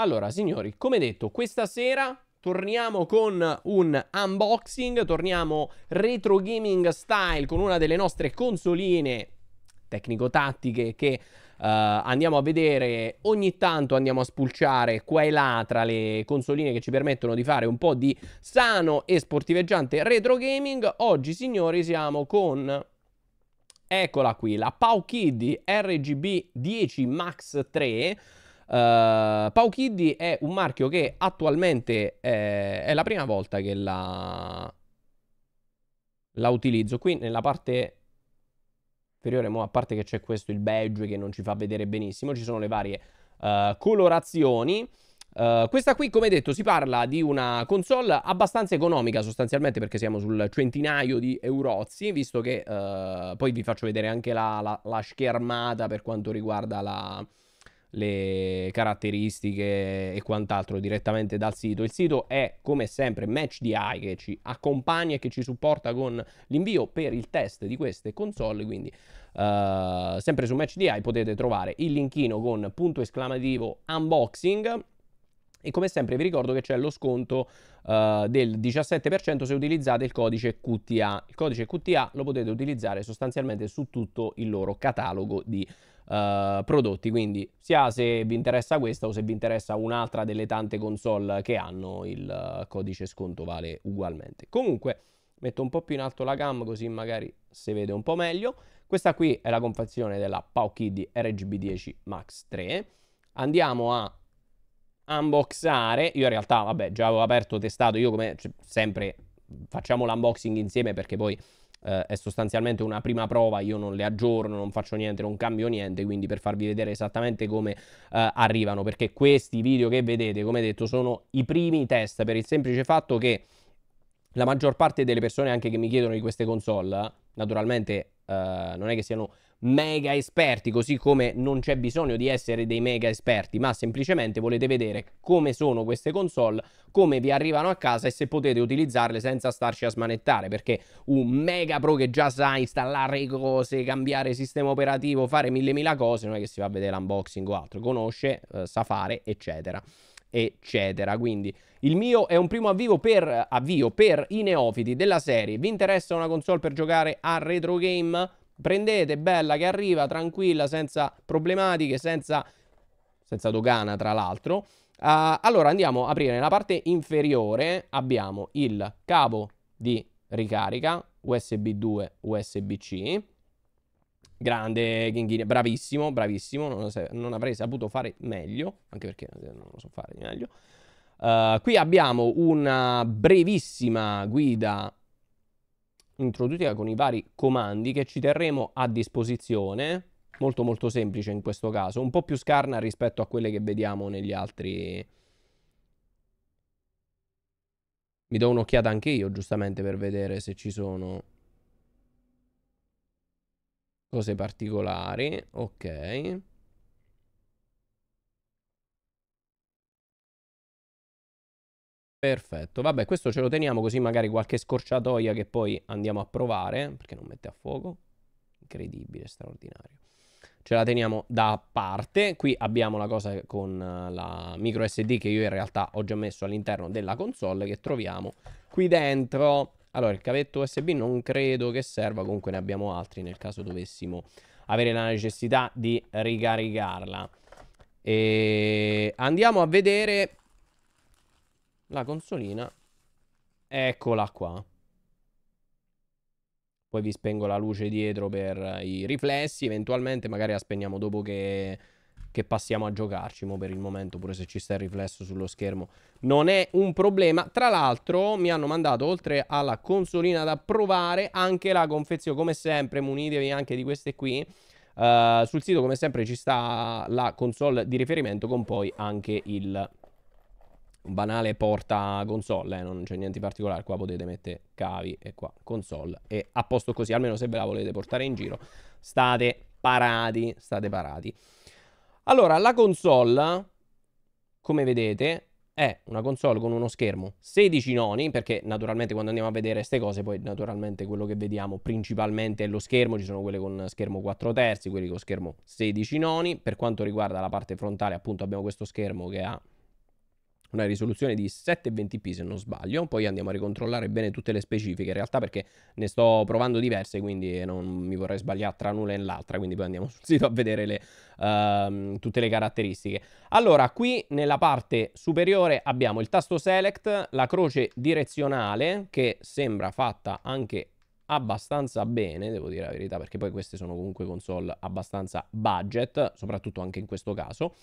Allora, signori, come detto, questa sera torniamo con un unboxing, torniamo retro gaming style con una delle nostre consoline tecnico-tattiche che uh, andiamo a vedere ogni tanto andiamo a spulciare qua e là tra le consoline che ci permettono di fare un po' di sano e sportiveggiante retro gaming. Oggi, signori, siamo con Eccola qui, la Pau Kid RGB 10 Max 3 Uh, Pau Kiddy è un marchio che attualmente è, eh, è la prima volta che la, la utilizzo. Qui nella parte inferiore, mo, a parte che c'è questo, il beige che non ci fa vedere benissimo, ci sono le varie uh, colorazioni. Uh, questa qui, come detto, si parla di una console abbastanza economica sostanzialmente perché siamo sul centinaio di eurozzi, visto che uh, poi vi faccio vedere anche la, la, la schermata per quanto riguarda la, le caratteristiche e quant'altro direttamente dal sito. Il sito è come sempre MatchDI che ci accompagna e che ci supporta con l'invio per il test di queste console, quindi uh, sempre su MatchDI potete trovare il linkino con punto esclamativo unboxing e come sempre vi ricordo che c'è lo sconto uh, del 17% se utilizzate il codice QTA. Il codice QTA lo potete utilizzare sostanzialmente su tutto il loro catalogo di eh, prodotti, quindi sia se vi interessa questa o se vi interessa un'altra delle tante console che hanno il eh, codice sconto vale ugualmente. Comunque metto un po' più in alto la gamma così magari si vede un po' meglio. Questa qui è la confezione della PowKiddy RGB10 Max 3. Andiamo a unboxare. Io in realtà, vabbè, già avevo aperto, testato. Io come cioè, sempre facciamo l'unboxing insieme perché poi eh, è sostanzialmente una prima prova, io non le aggiorno, non faccio niente, non cambio niente, quindi per farvi vedere esattamente come eh, arrivano, perché questi video che vedete, come detto, sono i primi test per il semplice fatto che la maggior parte delle persone anche che mi chiedono di queste console, naturalmente eh, non è che siano mega esperti, così come non c'è bisogno di essere dei mega esperti, ma semplicemente volete vedere come sono queste console, come vi arrivano a casa e se potete utilizzarle senza starci a smanettare, perché un mega pro che già sa installare cose, cambiare sistema operativo, fare mille mila cose, non è che si va a vedere l'unboxing o altro, conosce, eh, sa fare, eccetera eccetera. Quindi il mio è un primo avvio per, avvio per i neofiti della serie. Vi interessa una console per giocare a retro game? prendete, bella che arriva, tranquilla, senza problematiche, senza, senza dogana tra l'altro. Uh, allora andiamo a aprire nella parte inferiore, abbiamo il cavo di ricarica USB 2 USB-C. Grande King, bravissimo, bravissimo, non, non, avrei saputo fare meglio, anche perché eh, non lo so fare meglio. Uh, qui abbiamo una brevissima guida introduttiva con i vari comandi che ci terremo a disposizione, molto molto semplice in questo caso, un po' più scarna rispetto a quelle che vediamo negli altri... Mi do un'occhiata anche io, giustamente, per vedere se ci sono cose particolari. Ok. Perfetto, vabbè questo ce lo teniamo così magari qualche scorciatoia che poi andiamo a provare, perché non mette a fuoco, incredibile, straordinario. Ce la teniamo da parte, qui abbiamo la cosa con eh, la micro SD che io in realtà ho già messo all'interno della console che troviamo qui dentro. Allora il cavetto USB non credo che serva, comunque ne abbiamo altri nel caso dovessimo avere la necessità di ricaricarla. E andiamo a vedere la consolina. Eccola qua. Poi vi spengo la luce dietro per i riflessi. Eventualmente magari la spegniamo dopo che, che passiamo a giocarci. Mo per il momento, pure se ci sta il riflesso sullo schermo, non è un problema. Tra l'altro, mi hanno mandato, oltre alla consolina da provare, anche la confezione. Come sempre, munitevi anche di queste qui. Uh, sul sito come sempre ci sta la console di riferimento con poi anche il un banale porta console, eh, non c'è niente di particolare, qua potete mettere cavi e qua console e a posto così, almeno se ve la volete portare in giro, state parati, state parati. Allora, la console, come vedete, è una console con uno schermo 16 noni, perché naturalmente quando andiamo a vedere queste cose, poi naturalmente quello che vediamo principalmente è lo schermo, ci sono quelle con schermo 4 terzi, quelli con schermo 16 noni, per quanto riguarda la parte frontale appunto abbiamo questo schermo che ha una risoluzione di 720p se non sbaglio, poi andiamo a ricontrollare bene tutte le specifiche in realtà perché ne sto provando diverse quindi eh, non mi vorrei sbagliare tra l'una e l'altra, quindi poi andiamo sul sito a vedere le, uh, tutte le caratteristiche. Allora qui nella parte superiore abbiamo il tasto select, la croce direzionale che sembra fatta anche abbastanza bene, devo dire la verità, perché poi queste sono comunque console abbastanza budget, soprattutto anche in questo caso.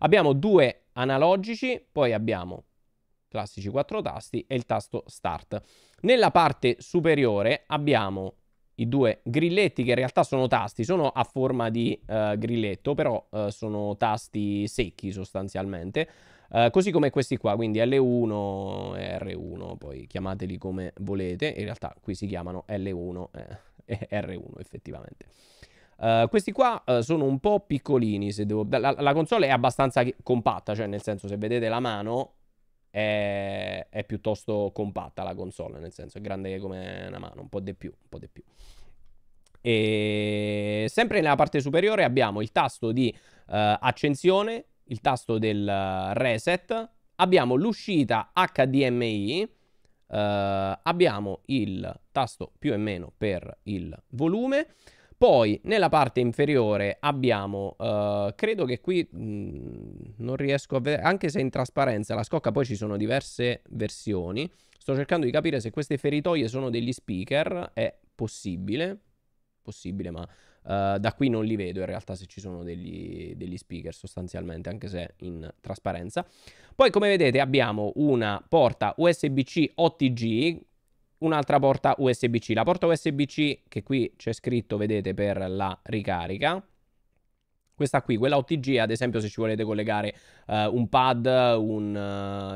Abbiamo due analogici, poi abbiamo classici quattro tasti e il tasto start. Nella parte superiore abbiamo i due grilletti che in realtà sono tasti, sono a forma di uh, grilletto, però uh, sono tasti secchi sostanzialmente. Uh, così come questi qua, quindi L1 e R1, poi chiamateli come volete, in realtà qui si chiamano L1 e R1 effettivamente. Eh, questi qua uh, sono un po' piccolini. Devo... La, la, console è abbastanza compatta, cioè nel senso se vedete la mano è... è, piuttosto compatta la console, nel senso è grande come una mano, un po' di più, un po' di più. E sempre nella parte superiore abbiamo il tasto di uh, accensione, il tasto del reset, abbiamo l'uscita HDMI, abbiamo il tasto più e meno per il volume. Poi nella parte inferiore abbiamo, uh, credo che qui mh, mm, non riesco a vedere, anche se in trasparenza la scocca poi ci sono diverse versioni. Sto cercando di capire se queste feritoie sono degli speaker, è possibile, possibile ma uh, da qui non li vedo in realtà se ci sono degli, degli speaker sostanzialmente, anche se in trasparenza. Poi come vedete abbiamo una porta USB-C OTG, un'altra porta USB-C. La porta USB-C che qui c'è scritto, vedete, per la ricarica. Questa qui, quella OTG, ad esempio se ci volete collegare eh, un pad, un,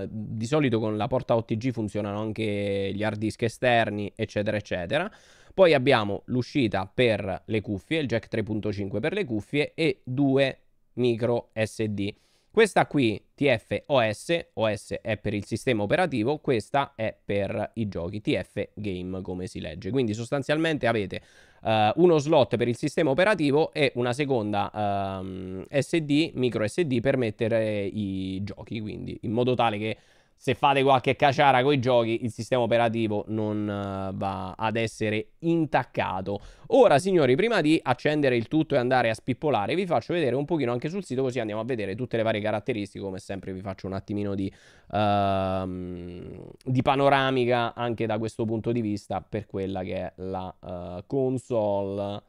uh, di solito con la porta OTG funzionano anche gli hard disk esterni, eccetera, eccetera. Poi abbiamo l'uscita per le cuffie, il jack 3.5 per le cuffie e due micro SD. Questa qui TFOS, OS è per il sistema operativo, questa è per i giochi, TF Game come si legge. Quindi sostanzialmente avete uh, uno slot per il sistema operativo e una seconda um, ehm, SD, micro SD per mettere i giochi, quindi in modo tale che se fate qualche caciara con i giochi, il sistema operativo non uh, va ad essere intaccato. Ora, signori, prima di accendere il tutto e andare a spippolare, vi faccio vedere un pochino anche sul sito, così andiamo a vedere tutte le varie caratteristiche. Come sempre vi faccio un attimino di, uh, di panoramica anche da questo punto di vista per quella che è la uh, console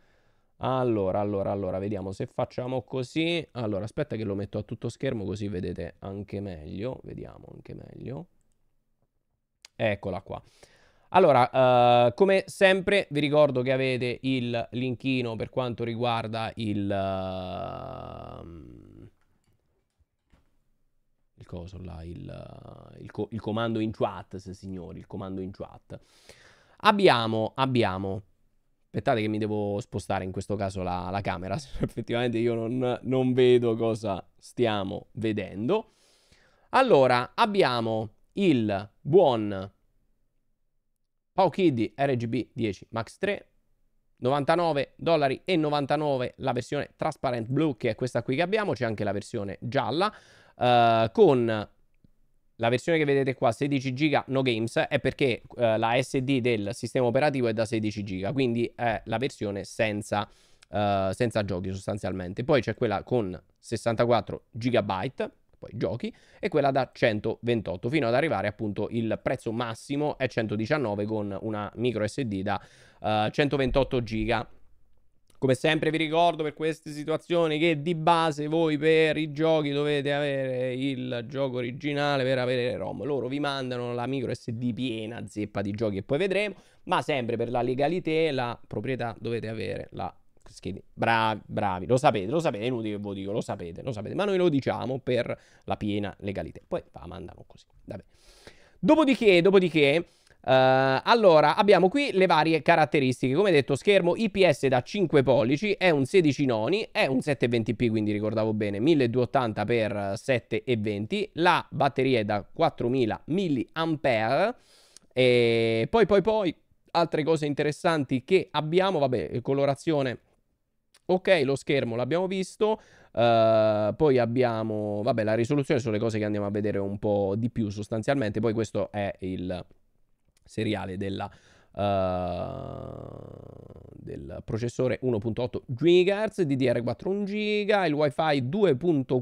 allora, allora, allora, vediamo se facciamo così. Allora, aspetta che lo metto a tutto schermo così vedete anche meglio. Vediamo anche meglio. Eccola qua. Allora, uh, come sempre vi ricordo che avete il linkino per quanto riguarda il... Uh, il coso là, il, uh, il, co il comando in chat, se signori, il comando in chat. Abbiamo, abbiamo Aspettate che mi devo spostare in questo caso la, la camera, effettivamente io non, non vedo cosa stiamo vedendo. Allora, abbiamo il buon Pau Kiddy RGB 10 Max 3, 99 dollari e 99 la versione Transparent Blue che è questa qui che abbiamo, c'è anche la versione gialla, eh, con la versione che vedete qua, 16 GB no games, è perché eh, la SD del sistema operativo è da 16 GB, quindi è la versione senza, eh, senza giochi sostanzialmente. Poi c'è quella con 64 GB, poi giochi, e quella da 128, fino ad arrivare appunto il prezzo massimo è 119 con una micro SD da eh, 128 GB come sempre vi ricordo per queste situazioni che di base voi per i giochi dovete avere il gioco originale per avere le ROM. Loro vi mandano la micro SD piena zeppa di giochi e poi vedremo, ma sempre per la legalità e la proprietà dovete avere la scheda. Bravi, bravi, lo sapete, lo sapete, è inutile che voi dico, lo sapete, lo sapete, ma noi lo diciamo per la piena legalità. Poi la mandano così, vabbè. Dopodiché, dopodiché Uh, allora, abbiamo qui le varie caratteristiche. Come detto, schermo IPS da 5 pollici, è un 16 noni, è un 720p, quindi ricordavo bene, 1280x720. La batteria è da 4000 mAh. E poi, poi, poi, altre cose interessanti che abbiamo, vabbè, colorazione... Ok, lo schermo l'abbiamo visto. Uh, poi abbiamo, vabbè, la risoluzione sono le cose che andiamo a vedere un po' di più sostanzialmente. Poi questo è il seriale della, uh, del processore 1.8 GHz, DDR4 1 GB, il WiFi 2.4,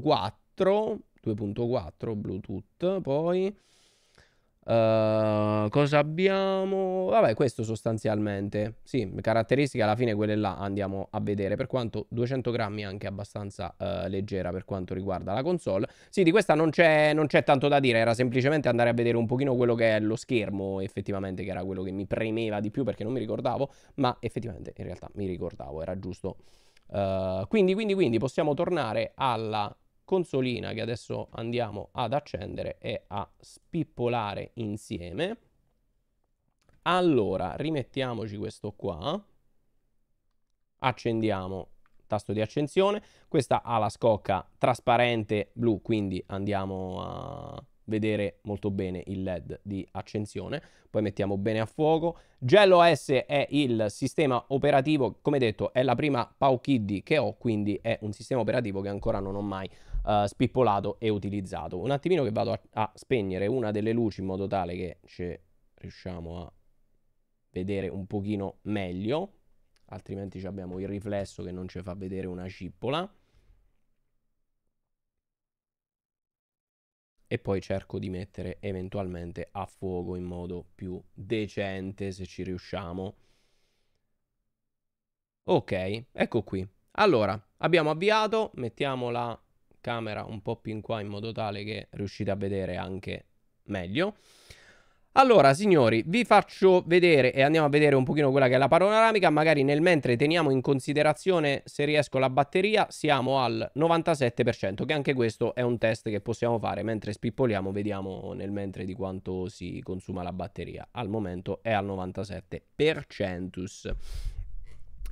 2.4 Bluetooth, poi Uh, cosa abbiamo? Vabbè, questo sostanzialmente. Sì, caratteristiche alla fine quelle là andiamo a vedere. Per quanto 200 grammi anche abbastanza uh, leggera per quanto riguarda la console. Sì, di questa non c'è, tanto da dire. Era semplicemente andare a vedere un pochino quello che è lo schermo, effettivamente, che era quello che mi premeva di più perché non mi ricordavo. Ma effettivamente in realtà mi ricordavo, era giusto. Uh, quindi, quindi, quindi possiamo tornare alla consolina che adesso andiamo ad accendere e a spippolare insieme. Allora, rimettiamoci questo qua. Accendiamo tasto di accensione. Questa ha la scocca trasparente blu, quindi andiamo a vedere molto bene il led di accensione poi mettiamo bene a fuoco Gel OS è il sistema operativo come detto è la prima Pau Kiddy che ho quindi è un sistema operativo che ancora non ho mai uh, spippolato e utilizzato. Un attimino che vado a, a spegnere una delle luci in modo tale che ci riusciamo a vedere un pochino meglio, altrimenti abbiamo il riflesso che non ci fa vedere una cippola. e poi cerco di mettere eventualmente a fuoco in modo più decente se ci riusciamo. Ok, ecco qui. Allora, abbiamo avviato, mettiamo la camera un po' più in qua in modo tale che riuscite a vedere anche meglio. Allora, signori, vi faccio vedere e andiamo a vedere un pochino quella che è la panoramica. Magari nel mentre teniamo in considerazione, se riesco, la batteria, siamo al 97%, che anche questo è un test che possiamo fare mentre spippoliamo, vediamo nel mentre di quanto si consuma la batteria. Al momento è al 97%.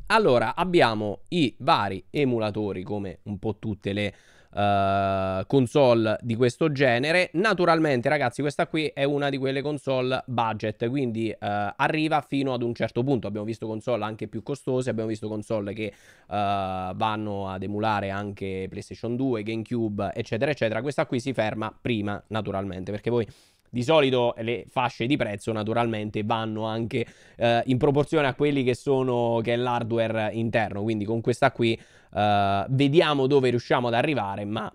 Allora, abbiamo i vari emulatori, come un po' tutte le eh, console di questo genere. Naturalmente, ragazzi, questa qui è una di quelle console budget, quindi uh, arriva fino ad un certo punto. Abbiamo visto console anche più costose, abbiamo visto console che uh, vanno ad emulare anche PlayStation 2, GameCube, eccetera, eccetera. Questa qui si ferma prima, naturalmente, perché voi di solito le fasce di prezzo naturalmente vanno anche eh, in proporzione a quelli che sono che è l'hardware interno quindi con questa qui Uh, vediamo dove riusciamo ad arrivare, ma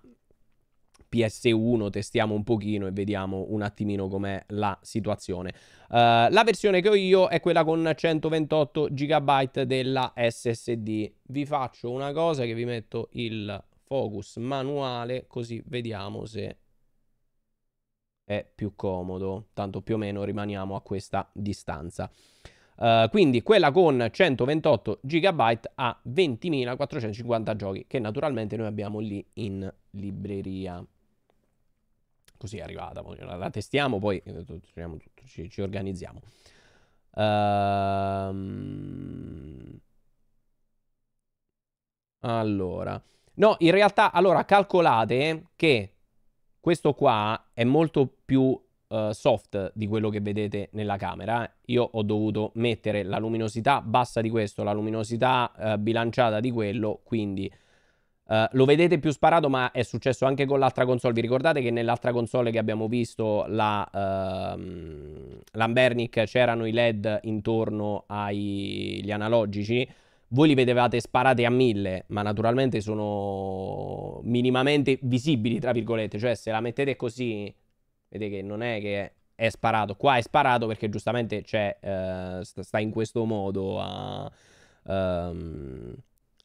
PS1 testiamo un pochino e vediamo un attimino com'è la situazione. Uh, la versione che ho io è quella con 128 GB della SSD. Vi faccio una cosa che vi metto il focus manuale così vediamo se è più comodo. Tanto più o meno rimaniamo a questa distanza. Uh, quindi quella con 128 GB ha 20.450 giochi che naturalmente noi abbiamo lì in libreria. Così è arrivata, poi la testiamo, poi eh, ci, ci organizziamo. Uh, allora, no, in realtà, allora calcolate che questo qua è molto più eh, soft di quello che vedete nella camera. Io ho dovuto mettere la luminosità bassa di questo, la luminosità uh, bilanciata di quello, quindi... Uh, lo vedete più sparato, ma è successo anche con l'altra console. Vi ricordate che nell'altra console che abbiamo visto, la uh, Lambernic, c'erano i LED intorno agli analogici? Voi li vedevate sparati a mille, ma naturalmente sono minimamente visibili, tra virgolette. Cioè, se la mettete così Vedete che non è che è sparato. Qua è sparato perché giustamente c'è, eh, sta in questo modo a, um,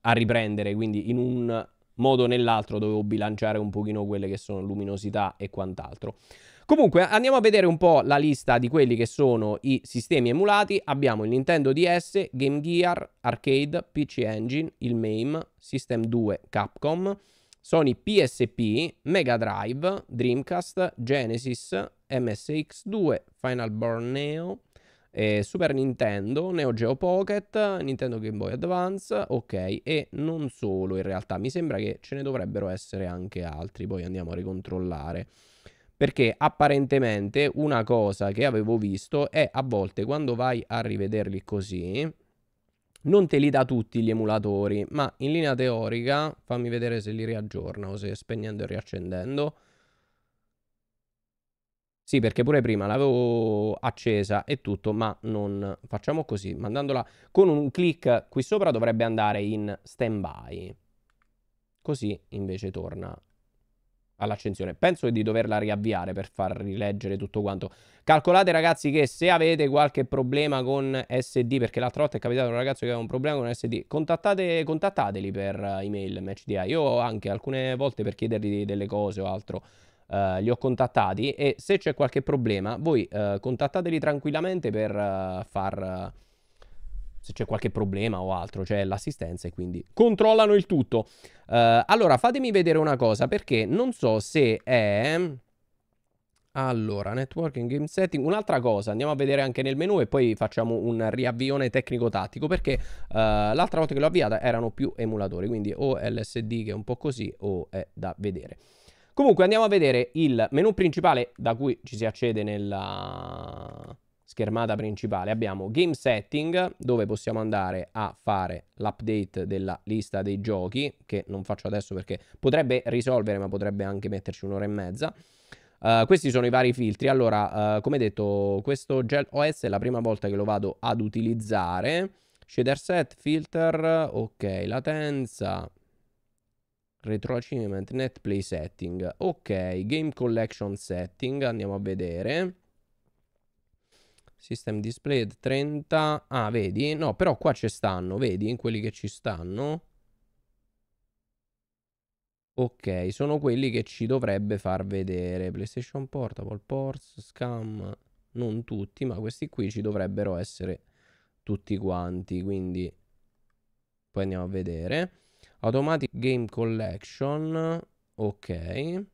a riprendere. Quindi in un modo o nell'altro dovevo bilanciare un pochino quelle che sono luminosità e quant'altro. Comunque andiamo a vedere un po' la lista di quelli che sono i sistemi emulati. Abbiamo il Nintendo DS, Game Gear, Arcade, PC Engine, il MAME, System 2, Capcom, Sony PSP, Mega Drive, Dreamcast, Genesis, MSX2, Final Borneo, eh, Super Nintendo, Neo Geo Pocket, Nintendo Game Boy Advance, ok, e non solo in realtà, mi sembra che ce ne dovrebbero essere anche altri, poi andiamo a ricontrollare. Perché apparentemente una cosa che avevo visto è a volte quando vai a rivederli così, non te li dà tutti gli emulatori, ma in linea teorica, fammi vedere se li riaggiorna o se spegnendo e riaccendendo. Sì, perché pure prima l'avevo accesa e tutto, ma non facciamo così, mandandola con un clic qui sopra dovrebbe andare in standby. Così invece torna all'accensione. Penso di doverla riavviare per far rileggere tutto quanto. Calcolate ragazzi che se avete qualche problema con SD, perché l'altra volta è capitato un ragazzo che aveva un problema con SD, contattate, contattateli per eh, email MCDI. Io anche alcune volte per chiedergli delle cose o altro. Uh, li ho contattati e se c'è qualche problema voi uh, contattateli tranquillamente per uh, far se c'è qualche problema o altro, c'è l'assistenza e quindi controllano il tutto. Uh, allora, fatemi vedere una cosa, perché non so se è... Allora, networking, game setting, un'altra cosa, andiamo a vedere anche nel menu e poi facciamo un riavvione tecnico-tattico perché uh, l'altra volta che l'ho avviata erano più emulatori, quindi o LSD che è un po' così o è da vedere. Comunque andiamo a vedere il menu principale da cui ci si accede nella schermata principale abbiamo Game Setting dove possiamo andare a fare l'update della lista dei giochi che non faccio adesso perché potrebbe risolvere ma potrebbe anche metterci un'ora e mezza. Uh, questi sono i vari filtri. Allora, uh, come detto, questo gel OS è la prima volta che lo vado ad utilizzare. Shader set, filter, ok, latenza, retro achievement, net play setting, ok, game collection setting, andiamo a vedere. System displayed 30. Ah, vedi? No, però qua ci stanno, vedi? In quelli che ci stanno. Ok, sono quelli che ci dovrebbe far vedere. PlayStation Portable, Ports, Scam. Non tutti, ma questi qui ci dovrebbero essere tutti quanti. Quindi poi andiamo a vedere. Automatic Game Collection. Ok.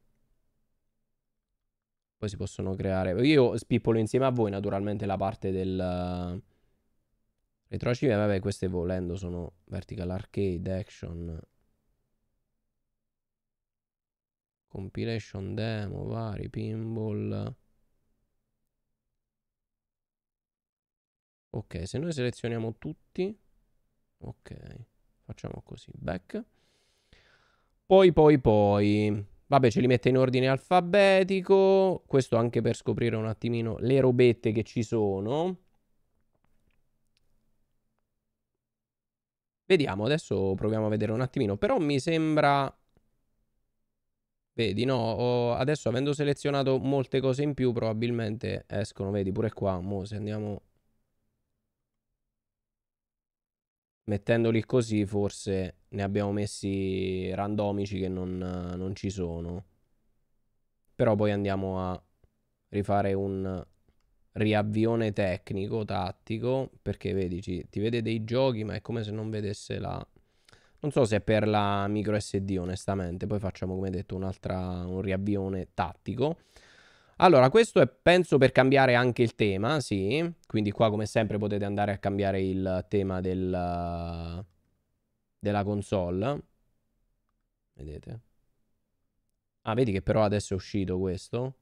Poi si possono creare. Io spippolo insieme a voi naturalmente la parte del eh, retrocivia. Eh, vabbè, queste volendo sono vertical arcade, action, compilation demo, vari, pinball. Ok, se noi selezioniamo tutti. Ok, facciamo così, back. Poi, poi, poi. Vabbè, ce li mette in ordine alfabetico. Questo anche per scoprire un attimino le robette che ci sono. Vediamo, adesso proviamo a vedere un attimino. Però mi sembra... Vedi, no, adesso avendo selezionato molte cose in più probabilmente escono, vedi, pure qua. Mo se andiamo... Mettendoli così forse ne abbiamo messi randomici che non, non ci sono. Però poi andiamo a rifare un riavvione tecnico, tattico, perché vedi, ci, ti vede dei giochi, ma è come se non vedesse la... Non so se è per la micro SD, onestamente, poi facciamo, come detto, un riavvione tattico. Allora, questo è penso per cambiare anche il tema, sì. Quindi qua come sempre potete andare a cambiare il tema del, della console. Vedete? Ah, vedi che però adesso è uscito questo?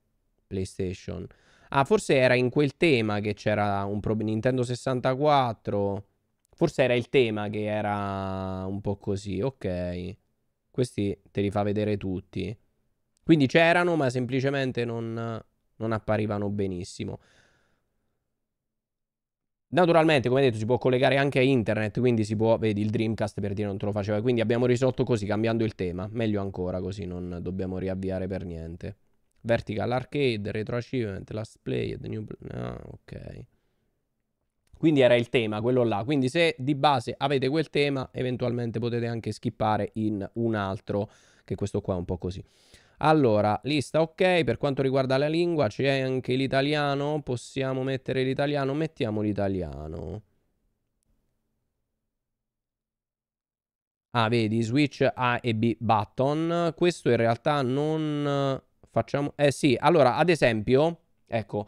PlayStation. Ah, forse era in quel tema che c'era un problema. Nintendo 64. Forse era il tema che era un po' così. Ok. Questi te li fa vedere tutti. Quindi c'erano, ma semplicemente non, non apparivano benissimo. Naturalmente, come detto, si può collegare anche a internet, quindi si può, vedi, il Dreamcast per dire non te lo faceva, quindi abbiamo risolto così, cambiando il tema. Meglio ancora così, non dobbiamo riavviare per niente. Vertical Arcade, Retro Achievement, Last Play, The New... Ah, ok. Quindi era il tema, quello là. Quindi se di base avete quel tema, eventualmente potete anche skippare in un altro, che questo qua è un po' così. Allora, lista ok, per quanto riguarda la lingua c'è anche l'italiano, possiamo mettere l'italiano, mettiamo l'italiano. Ah, vedi, switch A e B button. Questo in realtà non eh, facciamo... Eh sì, allora, ad esempio, ecco,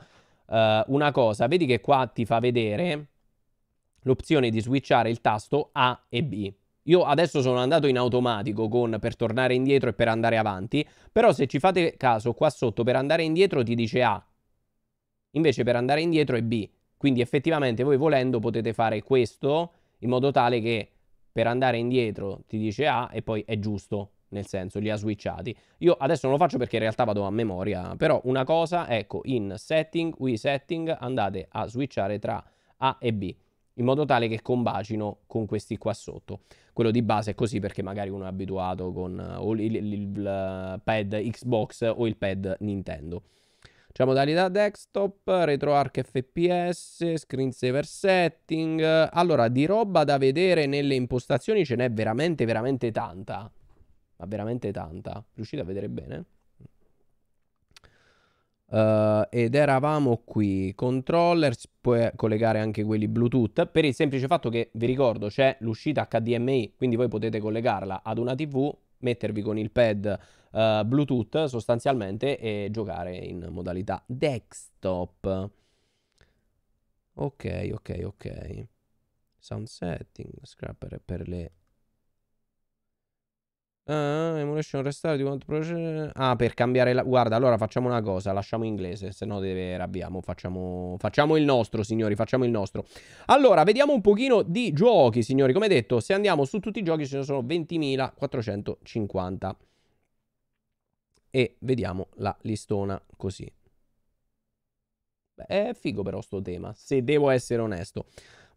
eh, una cosa, vedi che qua ti fa vedere l'opzione di switchare il tasto A e B. Io adesso sono andato in automatico con per tornare indietro e per andare avanti, però se ci fate caso qua sotto per andare indietro ti dice A, invece per andare indietro è B. Quindi effettivamente voi volendo potete fare questo in modo tale che per andare indietro ti dice A e poi è giusto, nel senso li ha switchati. Io adesso non lo faccio perché in realtà vado a memoria, però una cosa, ecco, in setting, qui setting andate a switchare tra A e B in modo tale che combacino con questi qua sotto. Quello di base è così perché magari uno è abituato con eh, o il, il, il eh, pad Xbox o il pad Nintendo. C'è modalità desktop, RetroArch FPS, screensaver setting. Allora, di roba da vedere nelle impostazioni ce n'è veramente, veramente tanta. Ma veramente tanta. Riuscite a vedere bene? Uh, ed eravamo qui. Controller, puoi collegare anche quelli Bluetooth per il semplice fatto che vi ricordo c'è l'uscita HDMI, quindi voi potete collegarla ad una TV, mettervi con il pad uh, Bluetooth sostanzialmente e giocare in modalità desktop. Ok, ok, ok. Sound setting, scrapper per le Uh, eh, emulation restart di quanto procede. Ah, per cambiare la. Guarda, allora facciamo una cosa. Lasciamo inglese, se no deve rabbiamo. Facciamo... facciamo il nostro, signori. Facciamo il nostro. Allora, vediamo un pochino di giochi, signori. Come detto, se andiamo su tutti i giochi, ce ne sono 20.450. E vediamo la listona così. Beh, è figo però sto tema, se devo essere onesto.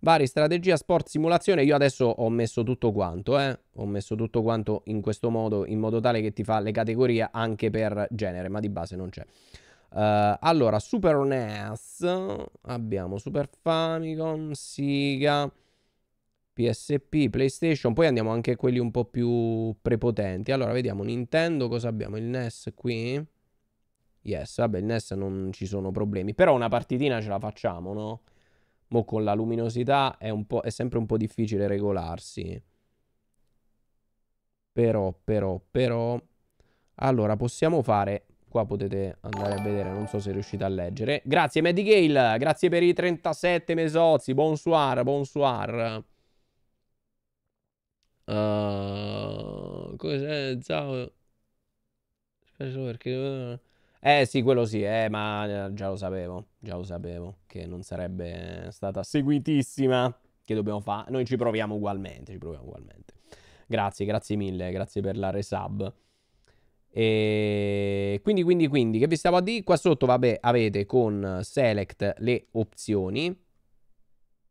Vari strategia, sport, simulazione. Io adesso ho messo tutto quanto, eh? Ho messo tutto quanto in questo modo, in modo tale che ti fa le categorie anche per genere, ma di base non c'è. Uh, allora, Super NES. Abbiamo Super Famicom, Siga. PSP, PlayStation, poi andiamo anche a quelli un po' più prepotenti. Allora, vediamo Nintendo, cosa abbiamo? Il NES qui. Yes, vabbè, il NES non ci sono problemi, però una partitina ce la facciamo, no? Mo con la luminosità è, un po', è sempre un po' difficile regolarsi. Però, però, però... Allora, possiamo fare... Qua potete andare a vedere, non so se riuscite a leggere. Grazie Medigale! grazie per i 37 mesozzi. Bonsoir, bonsoir. Uh, eh, cos'è? Ciao. Spesso perché... Eh, eh sì, quello sì, eh, ma eh, già lo sapevo, già lo sapevo che non sarebbe stata seguitissima. Che dobbiamo fare? Noi ci proviamo ugualmente, ci proviamo ugualmente. Grazie, grazie mille, grazie per la resub. E quindi, quindi, quindi, che vi stavo a dire? Qua sotto, vabbè, avete con select le opzioni.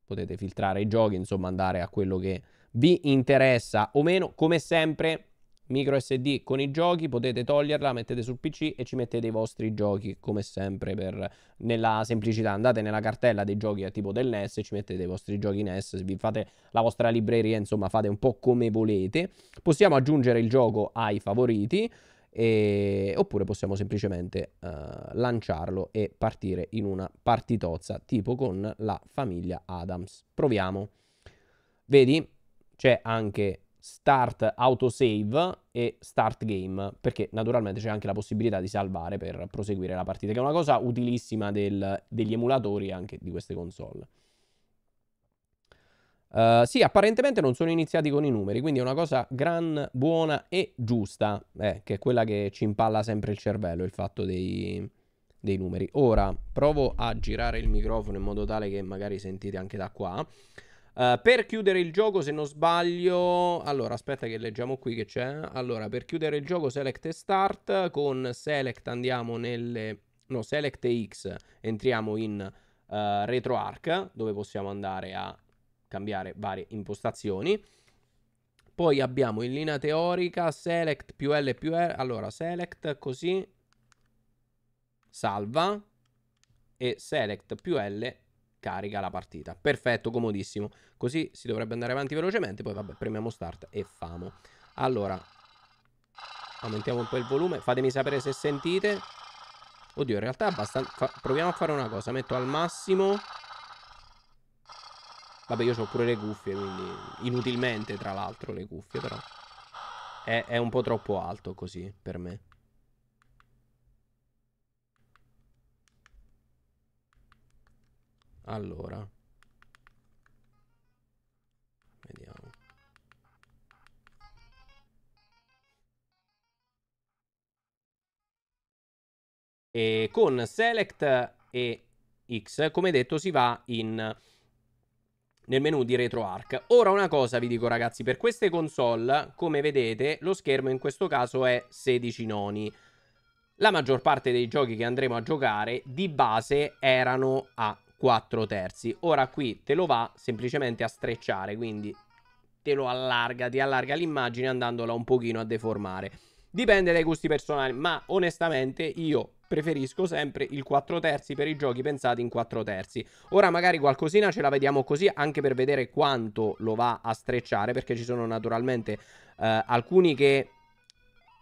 Potete filtrare i giochi, insomma, andare a quello che vi interessa o meno. Come sempre, micro SD con i giochi, potete toglierla, mettete sul PC e ci mettete i vostri giochi come sempre per, nella semplicità. Andate nella cartella dei giochi a eh, tipo del NES e ci mettete i vostri giochi NES, vi fate la vostra libreria, insomma fate un po' come volete. Possiamo aggiungere il gioco ai favoriti. E... oppure possiamo semplicemente uh, lanciarlo e partire in una partitozza tipo con la famiglia Adams. Proviamo. Vedi? C'è anche start autosave e start game, perché naturalmente c'è anche la possibilità di salvare per proseguire la partita, che è una cosa utilissima del, degli emulatori anche di queste console. Uh, sì, apparentemente non sono iniziati con i numeri, quindi è una cosa gran, buona e giusta, eh, che è quella che ci impalla sempre il cervello, il fatto dei, dei numeri. Ora provo a girare il microfono in modo tale che magari sentite anche da qua. Eh, per chiudere il gioco, se non sbaglio, allora aspetta che leggiamo qui che c'è. Allora, per chiudere il gioco, select e start. Con select andiamo nelle. No, select e X entriamo in uh, RetroArch, dove possiamo andare a cambiare varie impostazioni. Poi abbiamo in linea teorica select più L più R. Allora, select così, salva e select più L carica la partita. Perfetto, comodissimo. Così si dovrebbe andare avanti velocemente, poi vabbè, premiamo start e famo. Allora, aumentiamo un po' il volume, fatemi sapere se sentite. Oddio, in realtà abbastanza... proviamo a fare una cosa, metto al massimo... Vabbè, io ho pure le cuffie, quindi... Inutilmente, tra l'altro, le cuffie, però... È, è un po' troppo alto così, per me. Allora. Vediamo. E con select e X, come detto, si va in nel menu di RetroArch. Ora una cosa vi dico ragazzi, per queste console, come vedete, lo schermo in questo caso è 16 noni. La maggior parte dei giochi che andremo a giocare di base erano a 4 terzi. Ora qui te lo va semplicemente a strecciare, quindi te lo allarga, ti allarga l'immagine andandola un pochino a deformare. Dipende dai gusti personali, ma onestamente io preferisco sempre il 4 terzi per i giochi pensati in 4 terzi. Ora magari qualcosina ce la vediamo così anche per vedere quanto lo va a strecciare perché ci sono naturalmente eh, alcuni che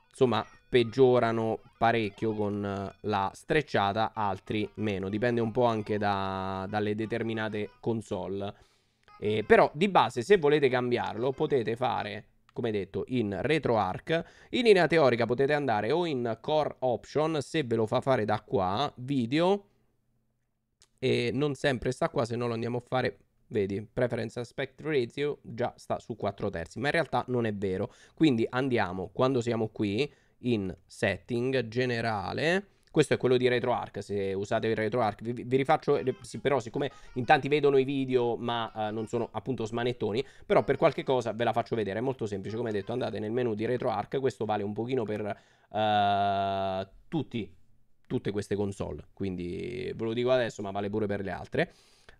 insomma peggiorano parecchio con eh, la strecciata, altri meno. Dipende un po' anche da, dalle determinate console. Eh, però di base, se volete cambiarlo, potete fare come detto in RetroArch. In linea teorica potete andare o in Core Option, se ve lo fa fare da qua, video, e non sempre sta qua, se no lo andiamo a fare... Vedi, preference aspect ratio già sta su 4 terzi, ma in realtà non è vero. Quindi andiamo, quando siamo qui, in setting generale. Questo è quello di RetroArch, se usate il RetroArch. Vi, vi rifaccio, però siccome in tanti vedono i video ma uh, non sono appunto smanettoni, però per qualche cosa ve la faccio vedere, è molto semplice. Come detto andate nel menu di RetroArch, questo vale un pochino per uh, tutti, tutte queste console, quindi ve lo dico adesso ma vale pure per le altre.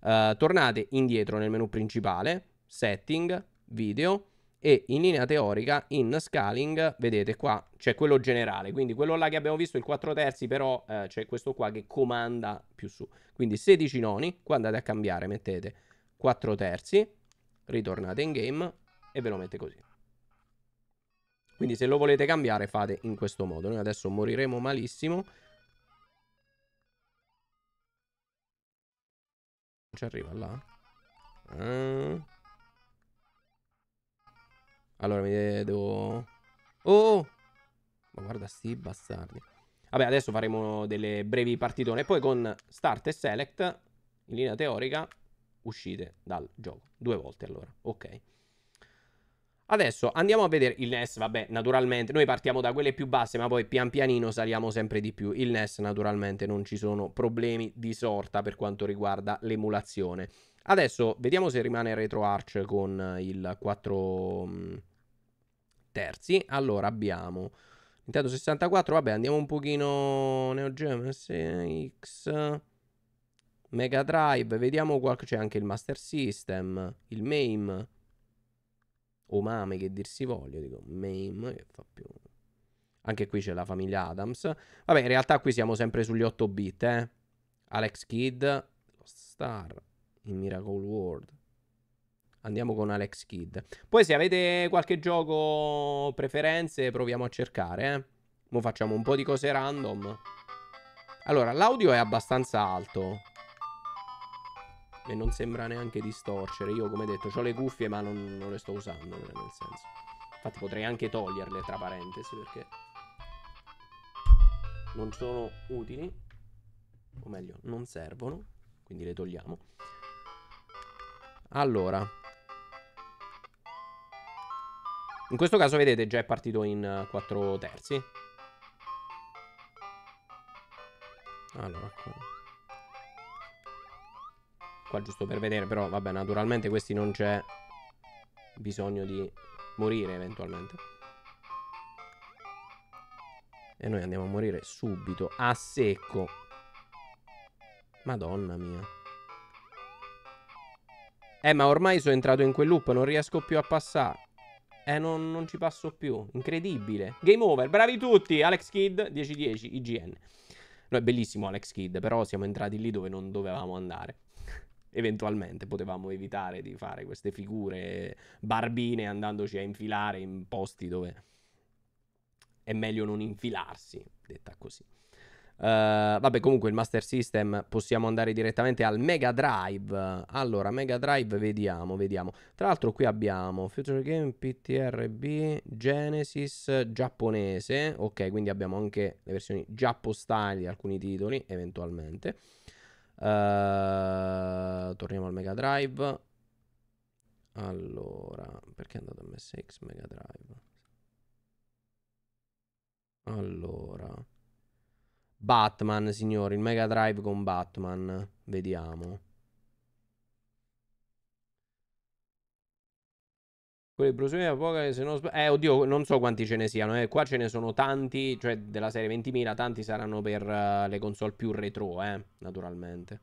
Uh, tornate indietro nel menu principale, setting, video, e in linea teorica in scaling vedete qua c'è quello generale quindi quello là che abbiamo visto il 4 terzi però eh, c'è questo qua che comanda più su quindi 16 noni qua andate a cambiare mettete 4 terzi ritornate in game e ve lo mette così quindi se lo volete cambiare fate in questo modo noi adesso moriremo malissimo non ci arriva là ah. Allora mi devo... Oh, oh! Ma guarda sti bastardi. Vabbè, adesso faremo delle brevi partitone. Poi con start e select, in linea teorica, uscite dal gioco. Due volte allora, ok. Adesso andiamo a vedere il NES, vabbè, naturalmente, noi partiamo da quelle più basse, ma poi pian pianino saliamo sempre di più. Il NES, naturalmente, non ci sono problemi di sorta per quanto riguarda l'emulazione. Adesso vediamo se rimane retroarch con eh, il 4 mm, terzi. Allora abbiamo Nintendo 64, vabbè andiamo un pochino Neo Geo X Mega Drive, vediamo qualche c'è anche il Master System, il MAME o MAME che dir si voglia, dico MAME che fa più anche qui c'è la famiglia Adams. Vabbè, in realtà qui siamo sempre sugli 8 bit, eh. Alex Kidd, Star, in Miracle World. Andiamo con Alex Kidd. Poi se avete qualche gioco preferenze proviamo a cercare, eh. Mo facciamo un po' di cose random. Allora, l'audio è abbastanza alto. E non sembra neanche distorcere. Io, come detto, ho le cuffie ma non, non le sto usando, nel senso. Infatti potrei anche toglierle, tra parentesi, perché... Non sono utili. O meglio, non servono. Quindi le togliamo. Allora. In questo caso, vedete, già è partito in uh, eh, 4 terzi. Allora, qua. qua giusto per vedere, però, vabbè, naturalmente questi non c'è bisogno di morire eventualmente. E noi andiamo a morire subito, a secco. Madonna mia. Eh, ma ormai sono entrato in quel loop, non riesco più a passare. Eh, non, non ci passo più. Incredibile. Game over. Bravi tutti. Alex Kid, 10-10, IGN. No, è bellissimo Alex Kid, però siamo entrati lì dove non dovevamo andare. Eventualmente potevamo evitare di fare queste figure barbine andandoci a infilare in posti dove è meglio non infilarsi, detta così. Uh, vabbè, comunque il Master System possiamo andare direttamente al Mega Drive. Allora, Mega Drive, vediamo, vediamo. Tra l'altro qui abbiamo Future Game, PTRB, Genesis, giapponese. Ok, quindi abbiamo anche le versioni giappostali di alcuni titoli, eventualmente. Uh, torniamo al Mega Drive. Allora, perché è andato MSX Mega Drive? Allora... Batman, signori, il Mega Drive con Batman. Vediamo. Quelli di Bruce Wayne, poca, se non sbaglio... Eh, oddio, non so quanti ce ne siano. Eh. Qua ce ne sono tanti, cioè della serie 20.000, tanti saranno per uh, le console più retro, eh, naturalmente.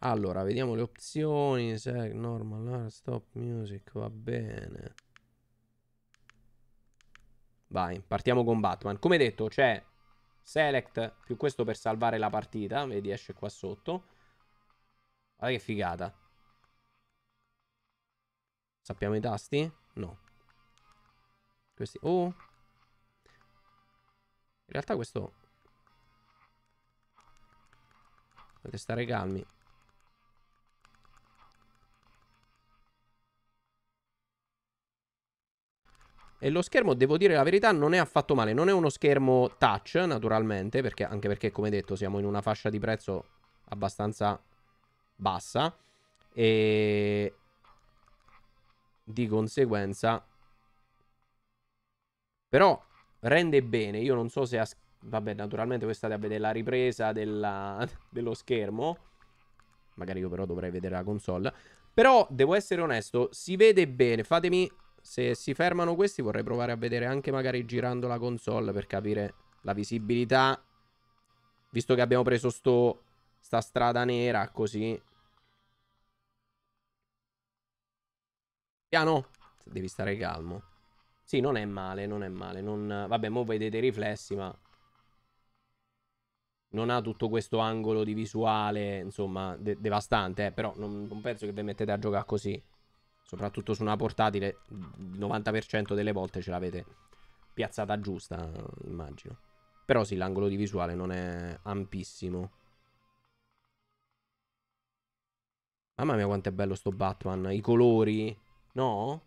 Allora, vediamo le opzioni. Se, normal, stop music, va bene. Vai, partiamo con Batman. Come detto, c'è select più questo per salvare la partita. Vedi, esce qua sotto. Guarda che figata. Sappiamo i tasti? No. Questi... Oh! In realtà questo... Dovete stare calmi. E lo schermo, devo dire la verità, non è affatto male. Non è uno schermo touch, naturalmente, perché, anche perché, come detto, siamo in una fascia di prezzo abbastanza bassa. E di conseguenza... Però rende bene. Io non so se... As... Vabbè, naturalmente voi state a vedere la ripresa della... dello schermo. Magari io però dovrei vedere la console. Però, devo essere onesto, si vede bene. Fatemi se si fermano questi vorrei provare a vedere anche magari girando la console per capire la visibilità. Visto che abbiamo preso sto, sta strada nera così. Piano, devi stare calmo. Sì, non è male, non è male. Non... Vabbè, mo vedete i riflessi, ma... Non ha tutto questo angolo di visuale, insomma, de devastante, eh? Però non, non penso che vi mettete a giocare così. Soprattutto su una portatile, il 90% delle volte ce l'avete piazzata giusta, immagino. Però sì, l'angolo di visuale non è ampissimo. Mamma mia quanto è bello sto Batman. I colori, no?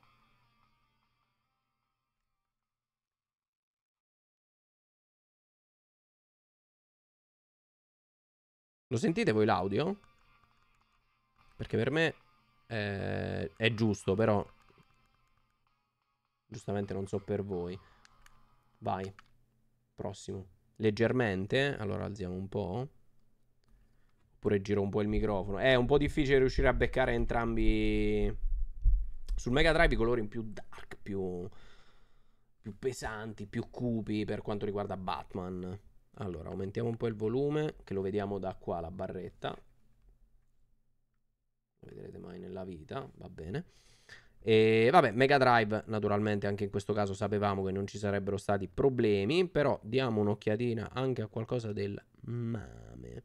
Lo sentite voi l'audio? Perché per me eh, è giusto, però... Giustamente non so per voi. Vai. Prossimo. Leggermente. Allora alziamo un po'. Oppure giro un po' il microfono. È un po' difficile riuscire a beccare entrambi... Sul Mega Drive i colori in più dark, più... Più pesanti, più cupi per quanto riguarda Batman. Allora, aumentiamo un po' il volume, che lo vediamo da qua, la barretta lo vedrete mai nella vita, va bene. E vabbè, Mega Drive, naturalmente anche in questo caso sapevamo che non ci sarebbero stati problemi, però diamo un'occhiatina anche a qualcosa del mame.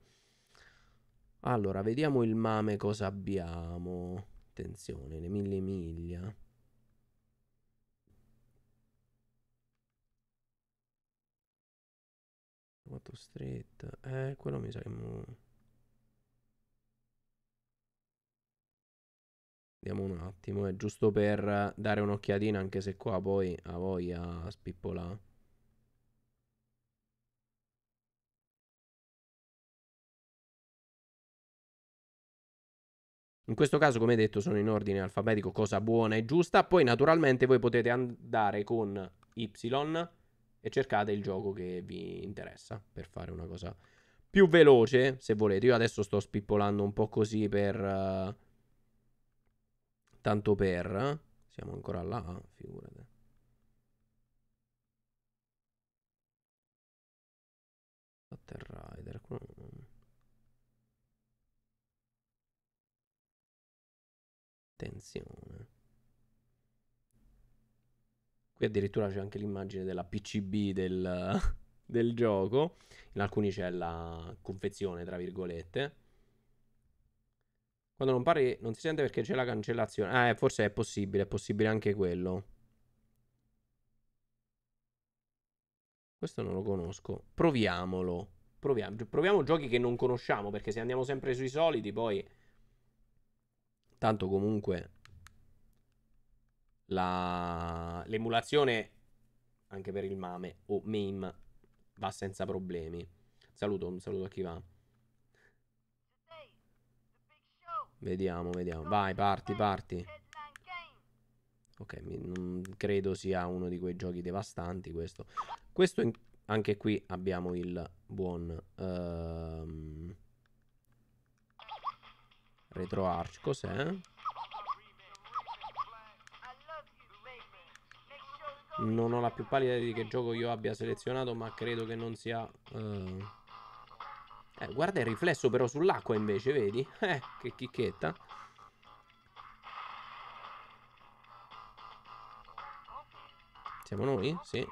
Allora, vediamo il mame cosa abbiamo. Attenzione, le mille miglia. Molto stretta. Eh, quello mi sa che... Vediamo un attimo, è giusto per dare un'occhiatina anche se qua poi ha voglia a spippolare. In questo caso, come detto, sono in ordine alfabetico, cosa buona e giusta. Poi, naturalmente, voi potete andare con Y e cercate il gioco che vi interessa per fare una cosa più veloce, se volete. Io adesso sto spippolando un po' così per... Uh Tanto per... Siamo ancora là, figurate. Rider. Attenzione. Qui addirittura c'è anche l'immagine della PCB del, del gioco. In alcuni c'è la confezione, tra virgolette. Quando non parli non si sente perché c'è la cancellazione. Ah, eh, forse è possibile, è possibile anche quello. Questo non lo conosco. Proviamolo. Proviamo, proviamo giochi che non conosciamo perché se andiamo sempre sui soliti poi... Tanto comunque... La... L'emulazione anche per il mame o meme va senza problemi. Saluto, un saluto a chi va. Vediamo, vediamo. Vai, parti, parti. Ok, mi, non credo sia uno di quei giochi devastanti questo. Questo in, anche qui abbiamo il buon um, ehm, retroarch. Cos'è? Non ho la più pallida idea di che gioco io abbia selezionato, ma credo che non sia... Uh, eh, guarda il riflesso però sull'acqua invece, vedi? Eh, che chicchetta. Siamo noi? Sì.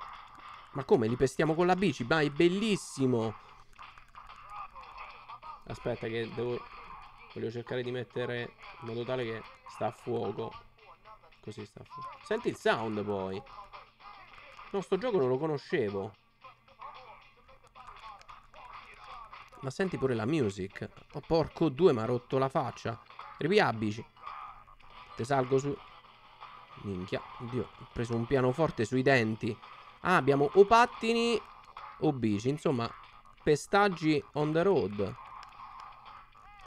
Ma come? Li pestiamo con la bici? Ma è bellissimo! Aspetta che devo... Voglio cercare di mettere in modo tale che sta a fuoco. Così sta a fuoco. Senti il sound poi. No, sto gioco non lo conoscevo. Ma senti pure la music. Oh, porco due, mi ha rotto la faccia. Ripiabbici. Te salgo su... Minchia, oddio, ho preso un pianoforte sui denti. Ah, abbiamo o pattini o bici. Insomma, pestaggi on the road.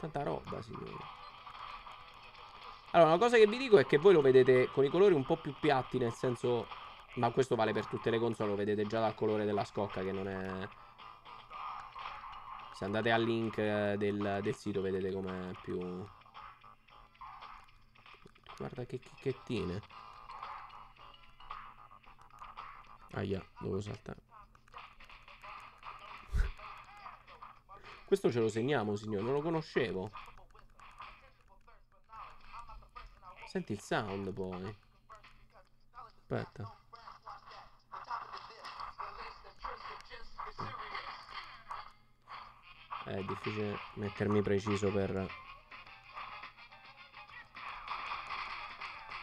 Tanta roba, signori. Allora, una cosa che vi dico è che voi lo vedete con i colori un po' più piatti, nel senso... Ma questo vale per tutte le console, lo vedete già dal colore della scocca che non è se andate al link eh, del, del sito vedete com'è più... Guarda che chicchettine. Aia, dovevo saltare. Questo ce lo segniamo, signore, non lo conoscevo. Senti il sound poi. Aspetta. È difficile mettermi preciso per...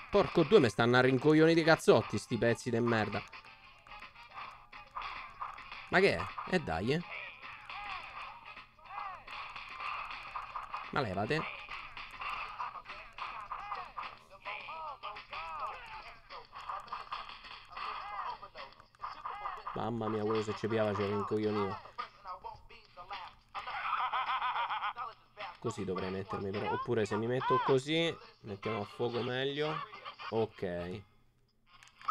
Porco due, mi stanno a rincoglioni di cazzotti sti pezzi di merda. Ma che è? eh dai, eh. Ma levate. Mamma mia, quello se ci piava c'era un coglionino. Così dovrei mettermi però. Oppure se mi metto così, mettiamo a fuoco meglio. Ok.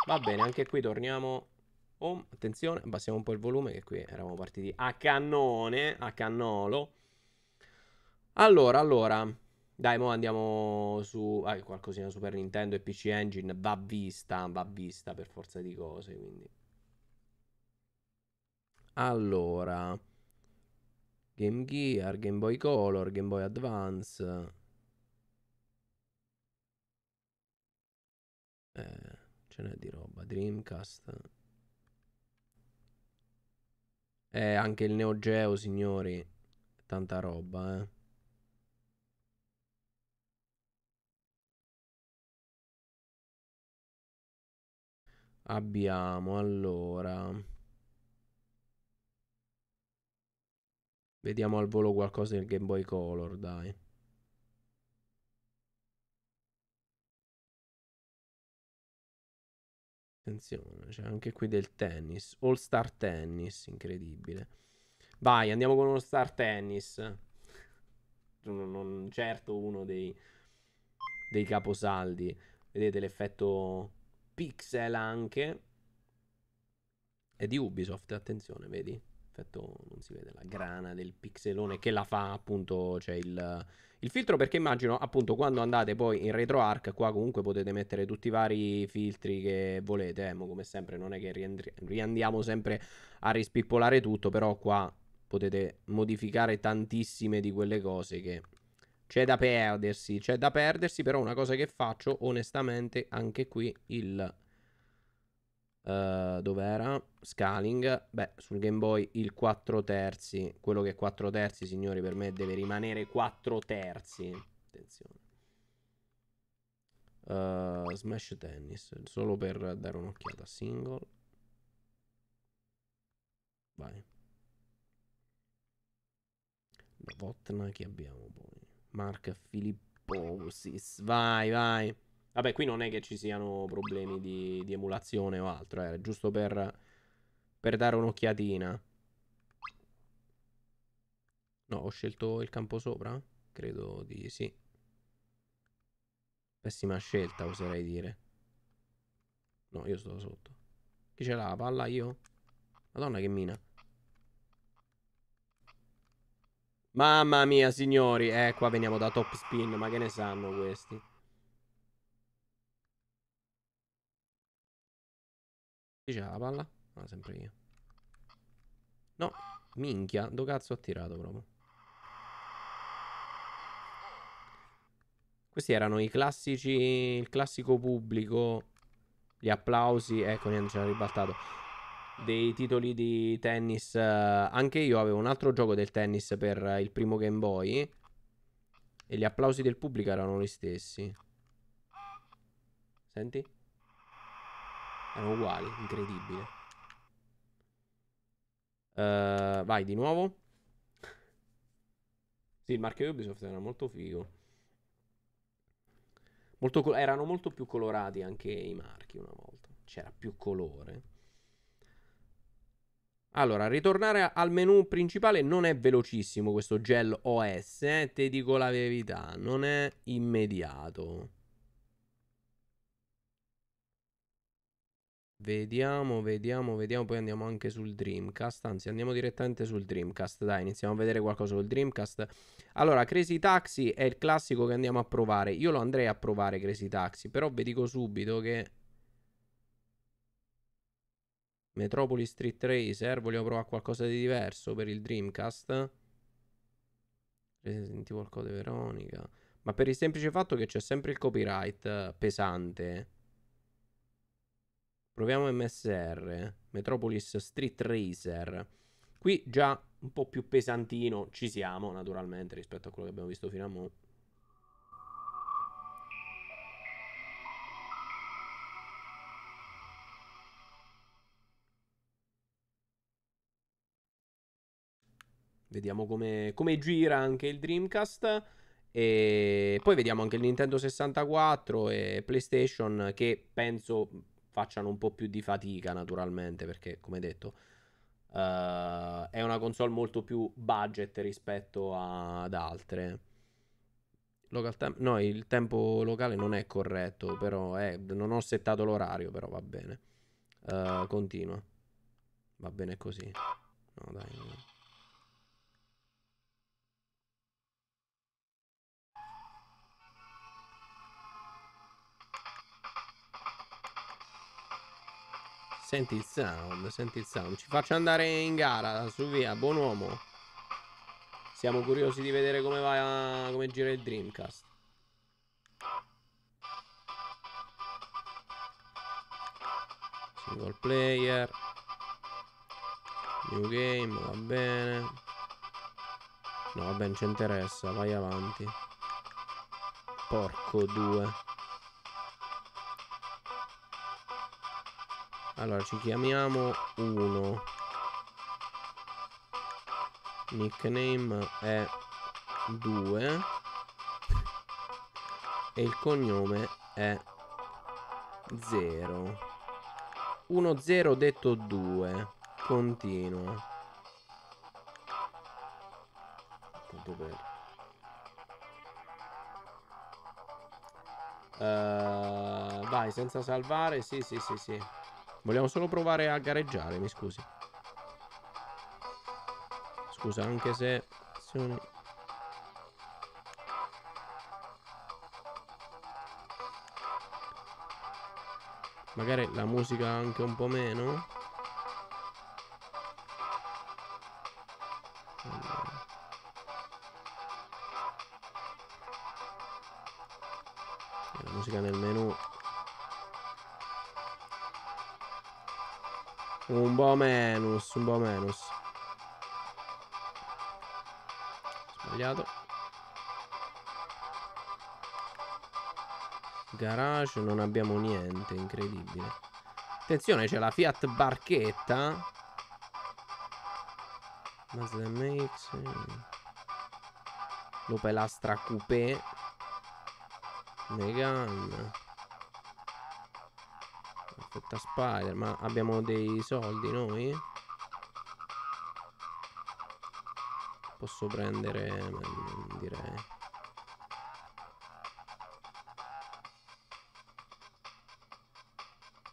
Va bene, anche qui torniamo oh, Attenzione, abbassiamo un po' il volume che qui eravamo partiti a cannone, a cannolo. Allora, allora. Dai, mo andiamo su ah, qualcosina Super Nintendo e PC Engine. Va vista, va vista per forza di cose, quindi. Allora... Game Gear, Game Boy Color, Game Boy Advance. Eh, ce n'è di roba. Dreamcast. Eh, anche il Neo Geo, signori. Tanta roba, eh. Abbiamo allora Vediamo al volo qualcosa del Game Boy Color, dai. Attenzione, c'è anche qui del tennis. All Star Tennis, incredibile. Vai, andiamo con All Star Tennis. Non, non certo uno dei, dei caposaldi. Vedete l'effetto pixel anche. È di Ubisoft, attenzione, vedi? effetto non si vede la grana del pixelone che la fa appunto cioè il, il, filtro perché immagino appunto quando andate poi in RetroArch qua comunque potete mettere tutti i vari filtri che volete eh, ma come sempre non è che riandiamo sempre a rispippolare tutto però qua potete modificare tantissime di quelle cose che c'è da perdersi c'è da perdersi però una cosa che faccio onestamente anche qui il Uh, dov'era? Scaling. Beh, sul Game Boy il 4 terzi. Quello che è 4 terzi, signori, per me deve rimanere 4 terzi. Attenzione. Uh, Smash Tennis. Solo per dare un'occhiata. Single. Vai. La Votna che abbiamo poi. Marca Filipposis. Vai, vai. Vabbè, qui non è che ci siano problemi di, di emulazione o altro, era eh, giusto per, per dare un'occhiatina. No, ho scelto il campo sopra? Credo di sì. Pessima scelta, oserei dire. No, io sto sotto. Chi ce l'ha la palla? Io? Madonna che mina. Mamma mia, signori. Eh, qua veniamo da top spin. Ma che ne sanno questi? Chi c'è la palla? Ah, sempre io. No, minchia, dove cazzo ho tirato proprio? Questi erano i classici, il classico pubblico, gli applausi, ecco niente, ce l'ha ribaltato, dei titoli di tennis. Eh, anche io avevo un altro gioco del tennis per eh, il primo Game Boy e gli applausi del pubblico erano gli stessi. Senti? Erano uguali, incredibile. Uh, vai, di nuovo. Sì, il marchio Ubisoft era molto figo. Molto erano molto più colorati anche i marchi una volta. C'era più colore. Allora, ritornare al menu principale non è velocissimo questo gel OS, eh? te dico la verità, non è immediato. Vediamo, vediamo, vediamo. Poi andiamo anche sul Dreamcast. Anzi, andiamo direttamente sul Dreamcast. Dai, iniziamo a vedere qualcosa sul Dreamcast. Allora, Crazy Taxi è il classico che andiamo a provare. Io lo andrei a provare, Crazy Taxi. Però vi dico subito che. Metropolis Street Racer. Vogliamo provare qualcosa di diverso per il Dreamcast. Senti qualcosa di Veronica. Ma per il semplice fatto che c'è sempre il copyright eh, pesante. Eh. Proviamo MSR, Metropolis Street Racer. Qui già un po' più pesantino ci siamo, naturalmente, rispetto a quello che abbiamo visto fino a mo'. Vediamo come, come, gira anche il Dreamcast. E poi vediamo anche il Nintendo 64 e PlayStation che penso facciano un po' più di fatica naturalmente perché come detto uh, è una console molto più budget rispetto a, ad altre. Tem- no, il tempo locale non è corretto, però è, non ho settato l'orario, però va bene. Uh, continua. Va bene così. No, dai. No. Senti il sound, senti il sound. Ci faccio andare in gara, su via, buon uomo. Siamo curiosi di vedere come va, come gira il Dreamcast. Single player. New game, va bene. No, va bene, ci interessa, vai avanti. Porco due. Allora, ci chiamiamo uno. Nickname è 2. E il cognome è 0. 1 0 detto 2. Continua. Tanto per Uh, vai, senza salvare, sì, sì, sì, sì. Vogliamo solo provare a gareggiare, mi scusi. Scusa, anche se... Magari la musica anche un po' meno. Un po' menus, un po' menus. Sbagliato. Garage non abbiamo niente, incredibile. Attenzione, c'è la Fiat Barchetta. Mazda MX. L'Opel Astra Coupé. Megan. Aspetta Spider, ma abbiamo dei soldi noi? Posso prendere, direi.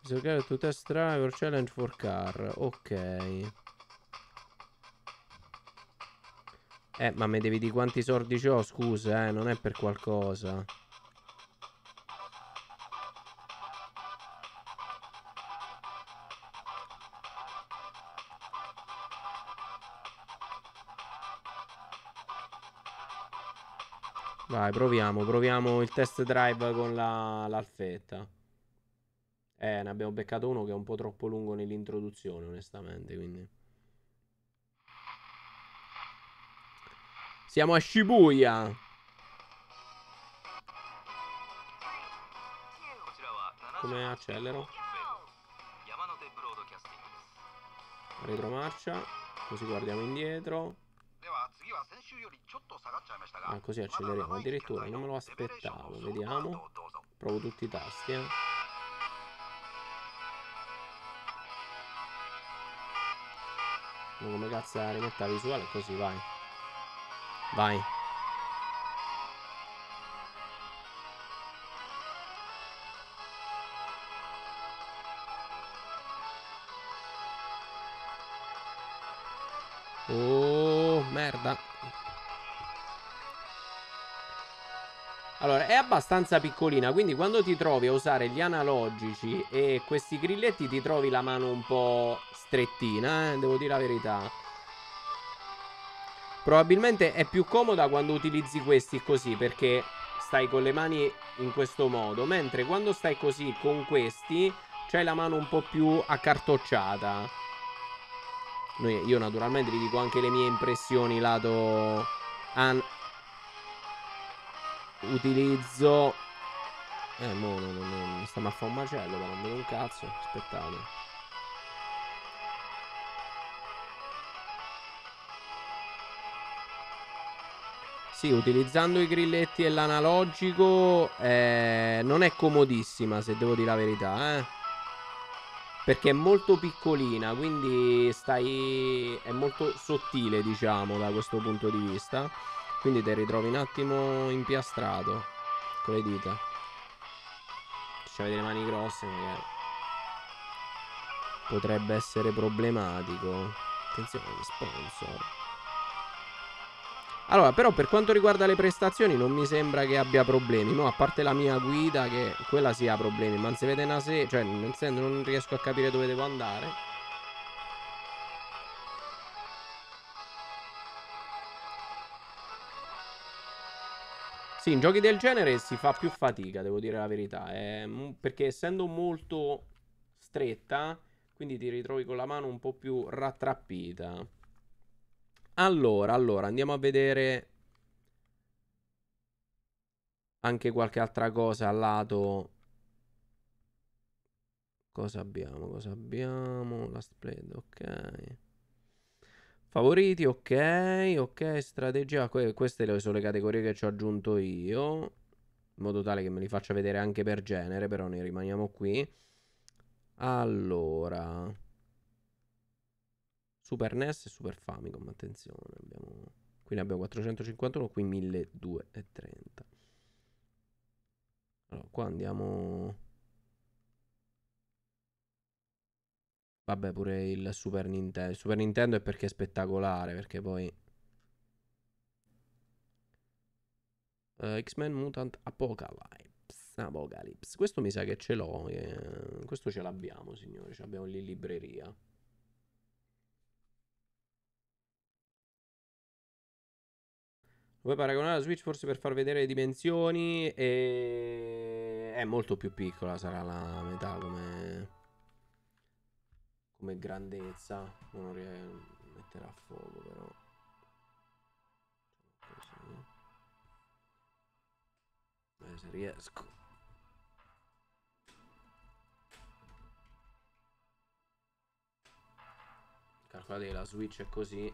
Giocare tutta test driver challenge for car. Ok. Eh, ma mi devi di quanti soldi ho, scusa, eh, non è per qualcosa. Dai, proviamo, proviamo il test drive con l'alfetta. eh, ne abbiamo beccato uno che è un po' troppo lungo nell'introduzione, onestamente, quindi... Siamo a Shibuya! Come accelero? Retromarcia, così guardiamo indietro. Ah, così acceleremo addirittura, non me lo aspettavo. Vediamo. Provo tutti i tasti, eh. Come cazzo la rimetta visuale così, vai. Vai. Allora, è abbastanza piccolina, quindi quando ti trovi a usare gli analogici e questi grilletti ti trovi la mano un po' strettina, eh? devo dire la verità. Probabilmente è più comoda quando utilizzi questi così, perché stai con le mani in questo modo, mentre quando stai così con questi c'hai la mano un po' più accartocciata. Io naturalmente vi dico anche le mie impressioni lato An utilizzo... Eh, mo, no, no, no, mi stiamo a fare un macello, ma non vedo un cazzo. Aspettate. Sì, utilizzando i grilletti e l'analogico eh, non è comodissima, se devo dire la verità, eh perché è molto piccolina, quindi stai... è molto sottile, diciamo, da questo punto di vista. Quindi ti ritrovi un attimo impiastrato con le dita. Se avete le mani grosse magari. Potrebbe essere problematico. Attenzione, sponsor. Allora, però per quanto riguarda le prestazioni non mi sembra che abbia problemi. No, a parte la mia guida che quella si ha problemi, ma se si vede una se... Cioè, nel senso non riesco a capire dove devo andare. Sì, in giochi del genere si fa più fatica, devo dire la verità. Eh, perché essendo molto stretta, quindi ti ritrovi con la mano un po' più rattrappita. Allora, allora, andiamo a vedere anche qualche altra cosa al lato. Cosa abbiamo? Cosa abbiamo? Last played, ok. Favoriti, ok, ok, strategia, que queste sono le categorie che ci ho aggiunto io, in modo tale che me li faccia vedere anche per genere, però ne rimaniamo qui. Allora, Super NES e Super Famicom, attenzione, abbiamo... qui ne abbiamo 451, qui 1230. Allora, qua andiamo... Vabbè, pure il Super Nintendo. Il Super Nintendo è perché è spettacolare, perché poi... Uh, X-Men Mutant Apocalypse. Apocalypse. Questo mi sa che ce l'ho. Eh. Questo ce l'abbiamo, signori. Ce l'abbiamo lì in libreria. Vuoi paragonare la Switch forse per far vedere le dimensioni? E... È molto più piccola, sarà la metà come come grandezza uno metterà a fuoco però cioè, così Beh, se riesco calcolate che la switch è così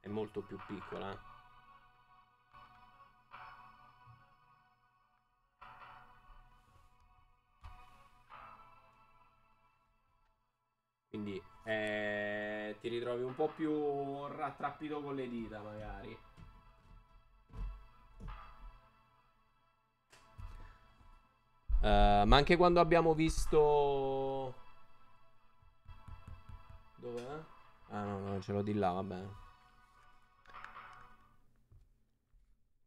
è molto più piccola eh. Quindi eh, ti ritrovi un po' più rattrappito con le dita magari. Uh, ma anche quando abbiamo visto... Dov'è? Ah no, no, ce l'ho di là, vabbè.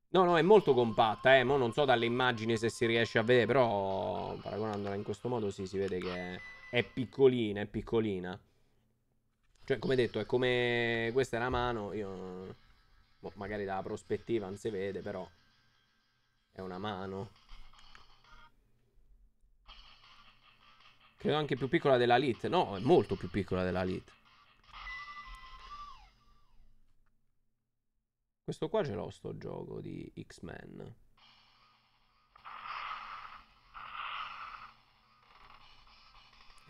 No, no, è molto compatta, eh. Mo non so dall'immagine se si riesce a vedere, però paragonandola in questo modo sì, si vede che... È è piccolina, è piccolina. Cioè, come detto, è come... Questa è la mano, io... Boh, magari dalla prospettiva non si vede, però... È una mano. Credo anche più piccola della Lit. No, è molto più piccola della Lit. Questo qua ce l'ho sto gioco di X-Men.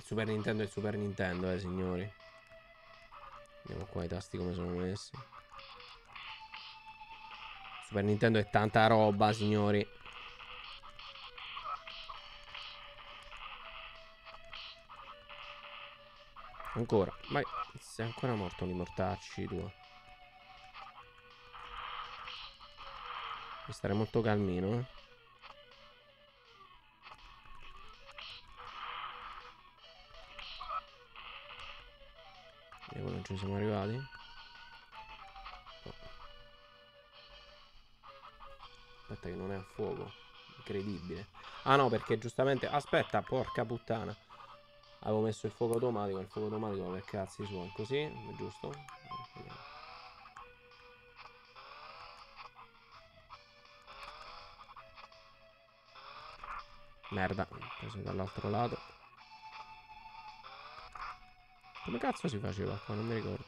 Super Nintendo è il Super Nintendo, eh, signori. Vediamo qua i tasti come sono messi. Super Nintendo è tanta roba, signori. Ancora. Ma sei ancora morto di mortacci tu. Devi stare molto calmino, eh. E non ci siamo arrivati. Aspetta che non è a fuoco. Incredibile. Ah no, perché giustamente... Aspetta, porca puttana. Avevo messo il fuoco automatico, il fuoco automatico per cazzi suon così, giusto? Merda, preso dall'altro lato. Come cazzo si faceva qua? Non mi ricordo.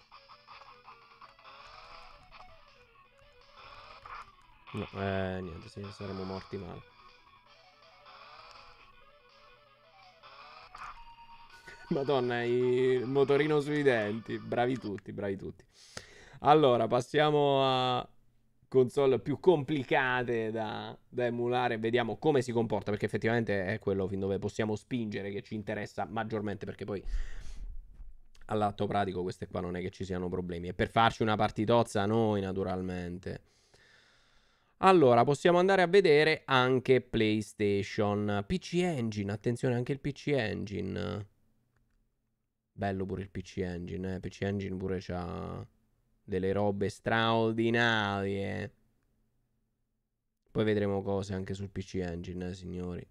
No, eh, niente, sì, saremmo morti male. Madonna, il motorino sui denti. Bravi tutti, bravi tutti. Allora, passiamo a console più complicate da, da, emulare. Vediamo come si comporta, perché effettivamente è quello fin dove possiamo spingere, che ci interessa maggiormente, perché poi all'atto pratico queste qua non è che ci siano problemi. E per farci una partitozza noi, naturalmente. Allora, possiamo andare a vedere anche PlayStation. PC Engine, attenzione anche il PC Engine. Bello pure il PC Engine, eh. PC Engine pure c'ha delle robe straordinarie. Poi vedremo cose anche sul PC Engine, eh, signori.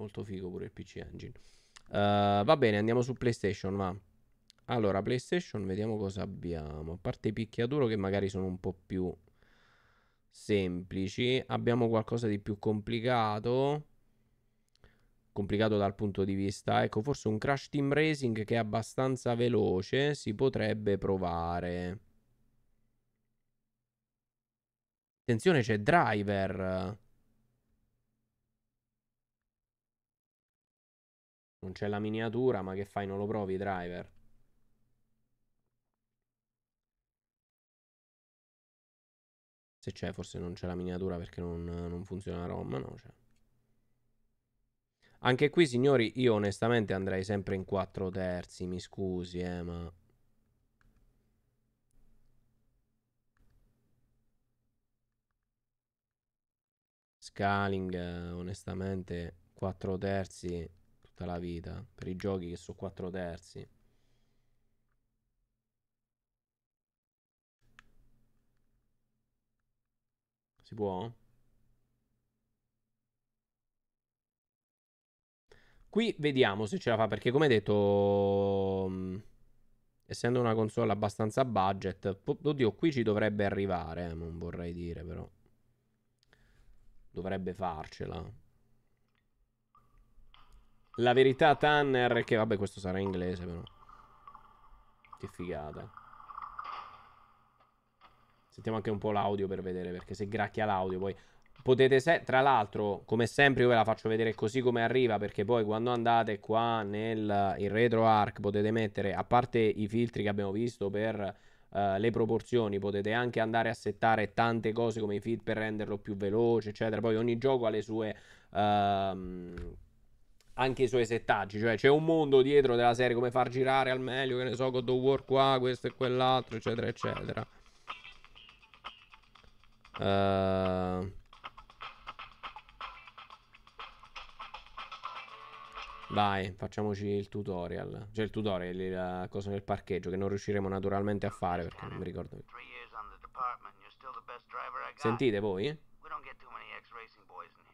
Molto figo pure il PC Engine. Uh, va bene, andiamo su PlayStation, va. Allora, PlayStation, vediamo cosa abbiamo. A parte i picchiaduro che magari sono un po' più semplici. Abbiamo qualcosa di più complicato. Complicato dal punto di vista. Ecco, forse un Crash Team Racing che è abbastanza veloce si potrebbe provare. Attenzione, c'è Driver. Non c'è la miniatura, ma che fai? Non lo provi, driver? Se c'è, forse non c'è la miniatura perché non, non funziona la ROM, no, c'è. Cioè. Anche qui, signori, io onestamente andrei sempre in 4 terzi, mi scusi, eh, ma... Scaling, onestamente, 4 terzi tutta la vita per i giochi che sono 4 terzi. Si può? Qui vediamo se ce la fa, perché come detto, mm, essendo una console abbastanza budget, oddio, qui ci dovrebbe arrivare, eh, non vorrei dire però. Dovrebbe farcela. La verità Tanner che vabbè questo sarà in inglese però. Che figata. Sentiamo anche un po' l'audio per vedere perché se gracchia l'audio poi potete se tra l'altro come sempre io ve la faccio vedere così come arriva perché poi quando andate qua nel retro arc potete mettere a parte i filtri che abbiamo visto per Uh, le proporzioni, potete anche andare a settare tante cose come i feed per renderlo più veloce, eccetera. Poi ogni gioco ha le sue. Uh, anche i suoi settaggi. Cioè, c'è un mondo dietro della serie, come far girare al meglio, che ne so, God of War qua, questo e quell'altro, eccetera, eccetera. Uh... Vai, facciamoci il tutorial. Cioè il tutorial, la cosa del parcheggio che non riusciremo naturalmente a fare perché non mi ricordo. Sentite voi? We don't get too many X-Racing boys in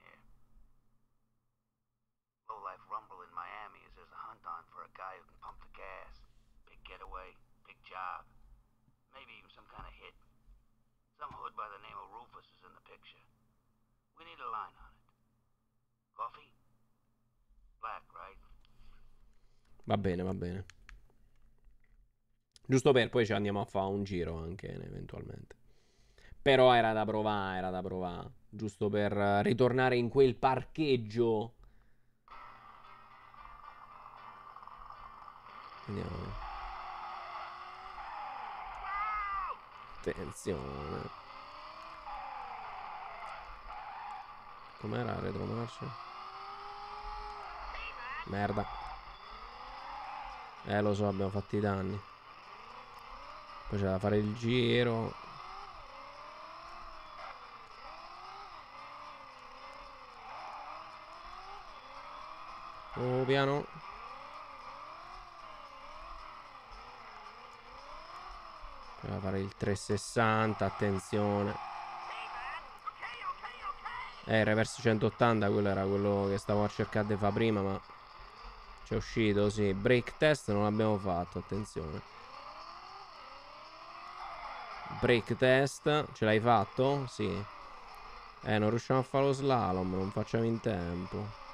Lowlife rumble in Miami is there's a hunt on for a guy who can pump the gas. Big getaway, big job. Maybe even some kind of hit. Some hood by the name of Rufus is in the picture. We need a line on it. Coffee? Black, right? Va bene, va bene. Giusto per poi ci andiamo a fare un giro anche eh, eventualmente. Però era da provare, era da provare. Giusto per eh, ritornare in quel parcheggio Andiamo. Attenzione. Com'era la retromarcia? Merda. Eh lo so, abbiamo fatto i danni. Poi c'è da fare il giro. Oh, piano. Doveva fare il 360, attenzione. Eh, il reverse 180, quello era quello che stavo a cercare di fare prima, ma... C'è uscito, sì. Break test non l'abbiamo fatto, attenzione. Break test, ce l'hai fatto? Sì. Eh, non riusciamo a fare lo slalom, non facciamo in tempo.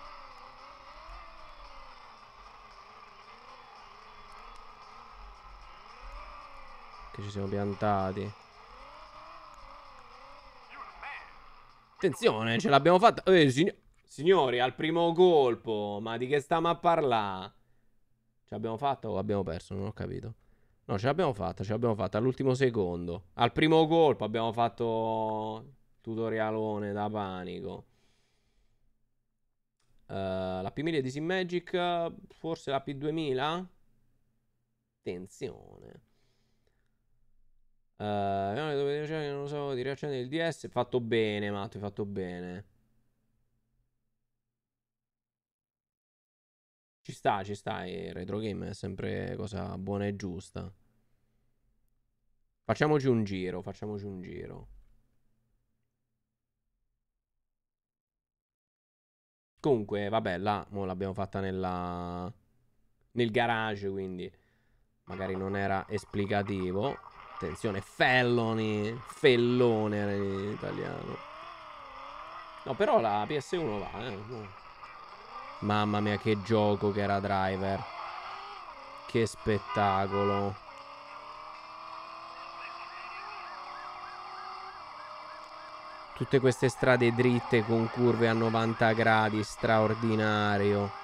ci siamo piantati. Attenzione, ce l'abbiamo fatta. Eh, sign signori, al primo colpo. Ma di che stiamo a parlare? Ce l'abbiamo fatta o abbiamo perso? Non ho capito. No, ce l'abbiamo fatta, ce l'abbiamo fatta all'ultimo secondo. Al primo colpo abbiamo fatto tutorialone da panico. Uh, la P1000 di Sim Magic, forse la P2000? Attenzione. Uh, non so di riaccendere il DS. Fatto bene, Matte, fatto bene. Ci sta, ci sta. Il retro game è sempre cosa buona e giusta. Facciamoci un giro, facciamoci un giro. Comunque, vabbè, là, mo l'abbiamo fatta nella... nel garage, quindi magari non era esplicativo. Attenzione, felloni. Fellone in italiano. No, però la PS1 va, eh. Mamma mia, che gioco che era Driver. Che spettacolo. Tutte queste strade dritte con curve a 90 gradi, straordinario.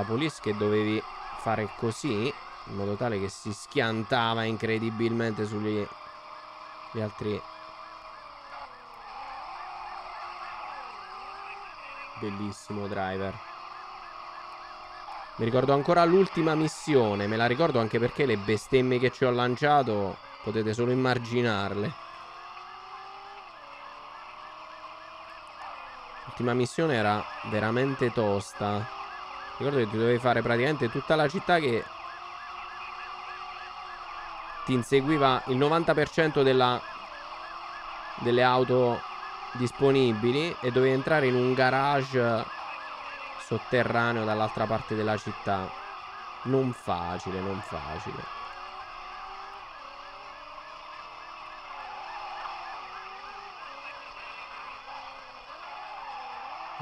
alla police che dovevi fare così in modo tale che si schiantava incredibilmente sugli altri bellissimo driver mi ricordo ancora l'ultima missione me la ricordo anche perché le bestemmie che ci ho lanciato potete solo immaginarle L'ultima missione era veramente tosta Ricordo che ti dovevi fare praticamente tutta la città che ti inseguiva il 90% della, delle auto disponibili e dovevi entrare in un garage sotterraneo dall'altra parte della città. Non facile, non facile.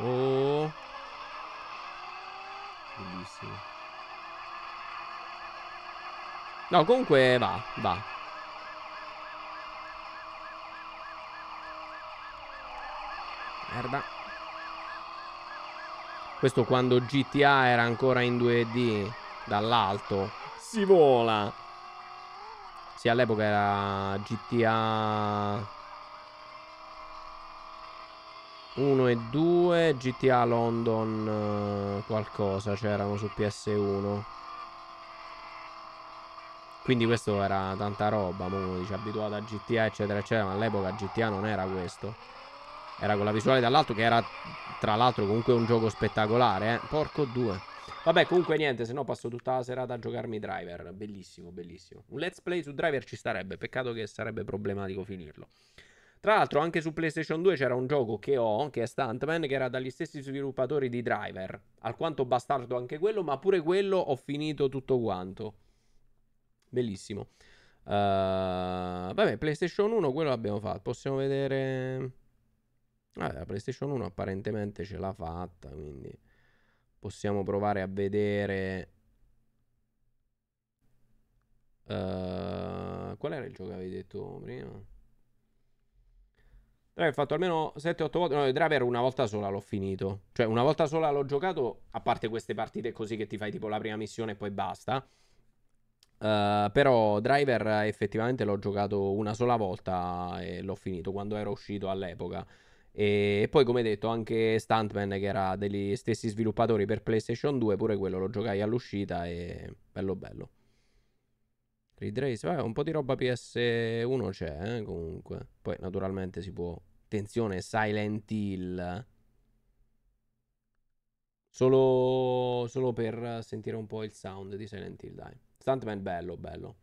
Oh bellissimo. No, comunque va, va. Merda. Questo quando GTA era ancora in 2D dall'alto. Si vola. Sì, all'epoca era GTA 1 e 2 GTA London eh, qualcosa c'erano su PS1 quindi questo era tanta roba uno dice abituato a GTA eccetera eccetera ma all'epoca GTA non era questo era con la visuale dall'alto che era tra l'altro comunque un gioco spettacolare eh? porco 2 Vabbè, comunque niente, se no passo tutta la serata a giocarmi Driver. Bellissimo, bellissimo. Un let's play su Driver ci starebbe, peccato che sarebbe problematico finirlo. Tra l'altro anche su PlayStation 2 c'era un gioco che ho, che è Stuntman, che era dagli stessi sviluppatori di Driver. Alquanto bastardo anche quello, ma pure quello ho finito tutto quanto. Bellissimo. Uh, vabbè, PlayStation 1 quello l'abbiamo fatto. Possiamo vedere... Vabbè, la PlayStation 1 apparentemente ce l'ha fatta, quindi possiamo provare a vedere... Uh, qual era il gioco che avevi detto prima? Allora, ho fatto almeno 7-8 volte. No, Driver una volta sola l'ho finito. Cioè, una volta sola l'ho giocato, a parte queste partite così che ti fai tipo la prima missione e poi basta. Uh, però Driver effettivamente l'ho giocato una sola volta e l'ho finito quando ero uscito all'epoca. E poi, come detto, anche Stuntman, che era degli stessi sviluppatori per PlayStation 2, pure quello lo giocai all'uscita e bello bello. Ridrace, vabbè, un po' di roba PS1 c'è, eh, comunque. Poi naturalmente si può... Attenzione, Silent Hill. Solo, solo per sentire un po' il sound di Silent Hill, dai. Stuntman bello, bello.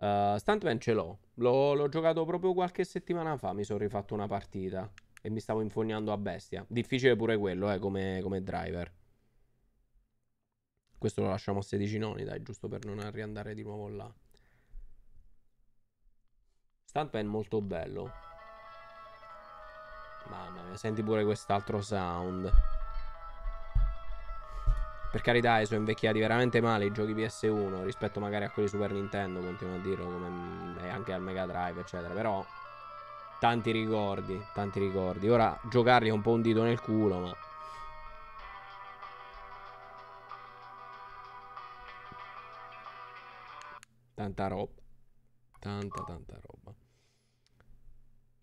Uh, Stuntman ce l'ho. l'ho. L'ho giocato proprio qualche settimana fa, mi sono rifatto una partita. E mi stavo infognando a bestia. Difficile pure quello, eh, come, come driver. Questo lo lasciamo a 16 noni, dai, giusto per non riandare di nuovo là. Stuntman molto bello. Mamma mia, senti pure quest'altro sound. Per carità, sono invecchiati veramente male i giochi PS1 rispetto magari a quelli Super Nintendo, continuo a dirlo, come e anche al Mega Drive, eccetera. Però, tanti ricordi, tanti ricordi. Ora, giocarli è un po' un dito nel culo, ma... Tanta roba. Tanta, tanta roba.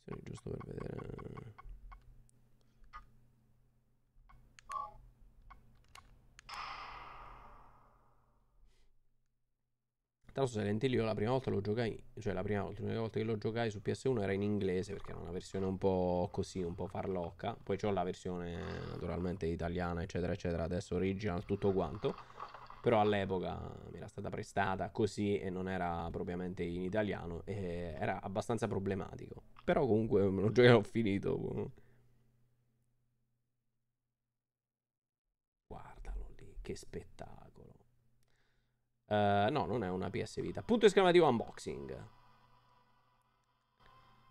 Sì, giusto per vedere. Tra l'altro Silent Hill io la prima volta lo giocai, cioè la prima volta, l'unica volta che lo giocai su PS1 era in inglese perché era una versione un po' così, un po' farlocca. Poi c'ho la versione naturalmente italiana, eccetera, eccetera, adesso original, tutto quanto però all'epoca mi era stata prestata così e non era propriamente in italiano e era abbastanza problematico. Però comunque me lo giocherò finito. Boh. Guardalo lì, che spettacolo. Uh, no, non è una PS Vita. Punto esclamativo unboxing.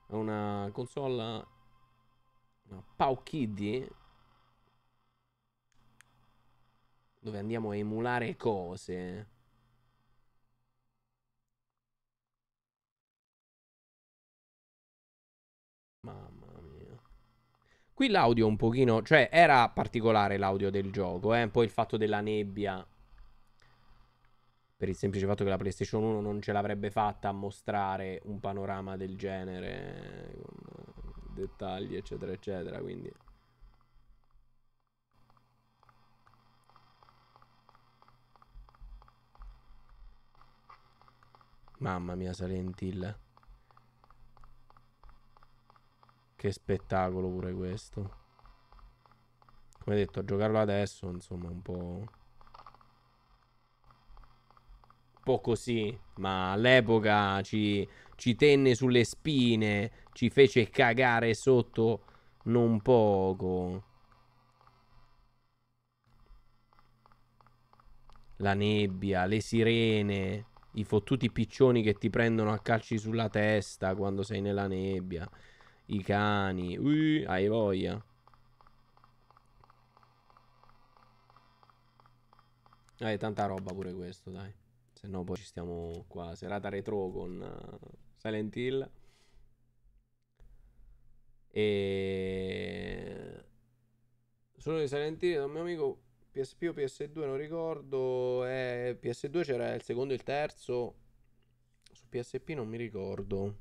È una console... Una Pau Kiddy dove andiamo a emulare cose. Mamma mia. Qui l'audio un pochino, cioè era particolare l'audio del gioco, eh? poi il fatto della nebbia per il semplice fatto che la PlayStation 1 non ce l'avrebbe fatta a mostrare un panorama del genere, dettagli, eccetera, eccetera, quindi Mamma mia, Silent Hill. Che spettacolo pure questo. Come detto, a giocarlo adesso, insomma, un po'... Un po' così, ma all'epoca ci, ci tenne sulle spine, ci fece cagare sotto non poco. La nebbia, le sirene i fottuti piccioni che ti prendono a calci sulla testa quando sei nella nebbia, i cani, uh, hai voglia. Eh, tanta roba pure questo, dai. Se no poi ci stiamo qua, serata retro con eh, Silent Hill. E... Eh, sono di Silent Hill da un mio amico PSP o PS2 non ricordo, eh, PS2 c'era il secondo e il terzo, su PSP non mi ricordo.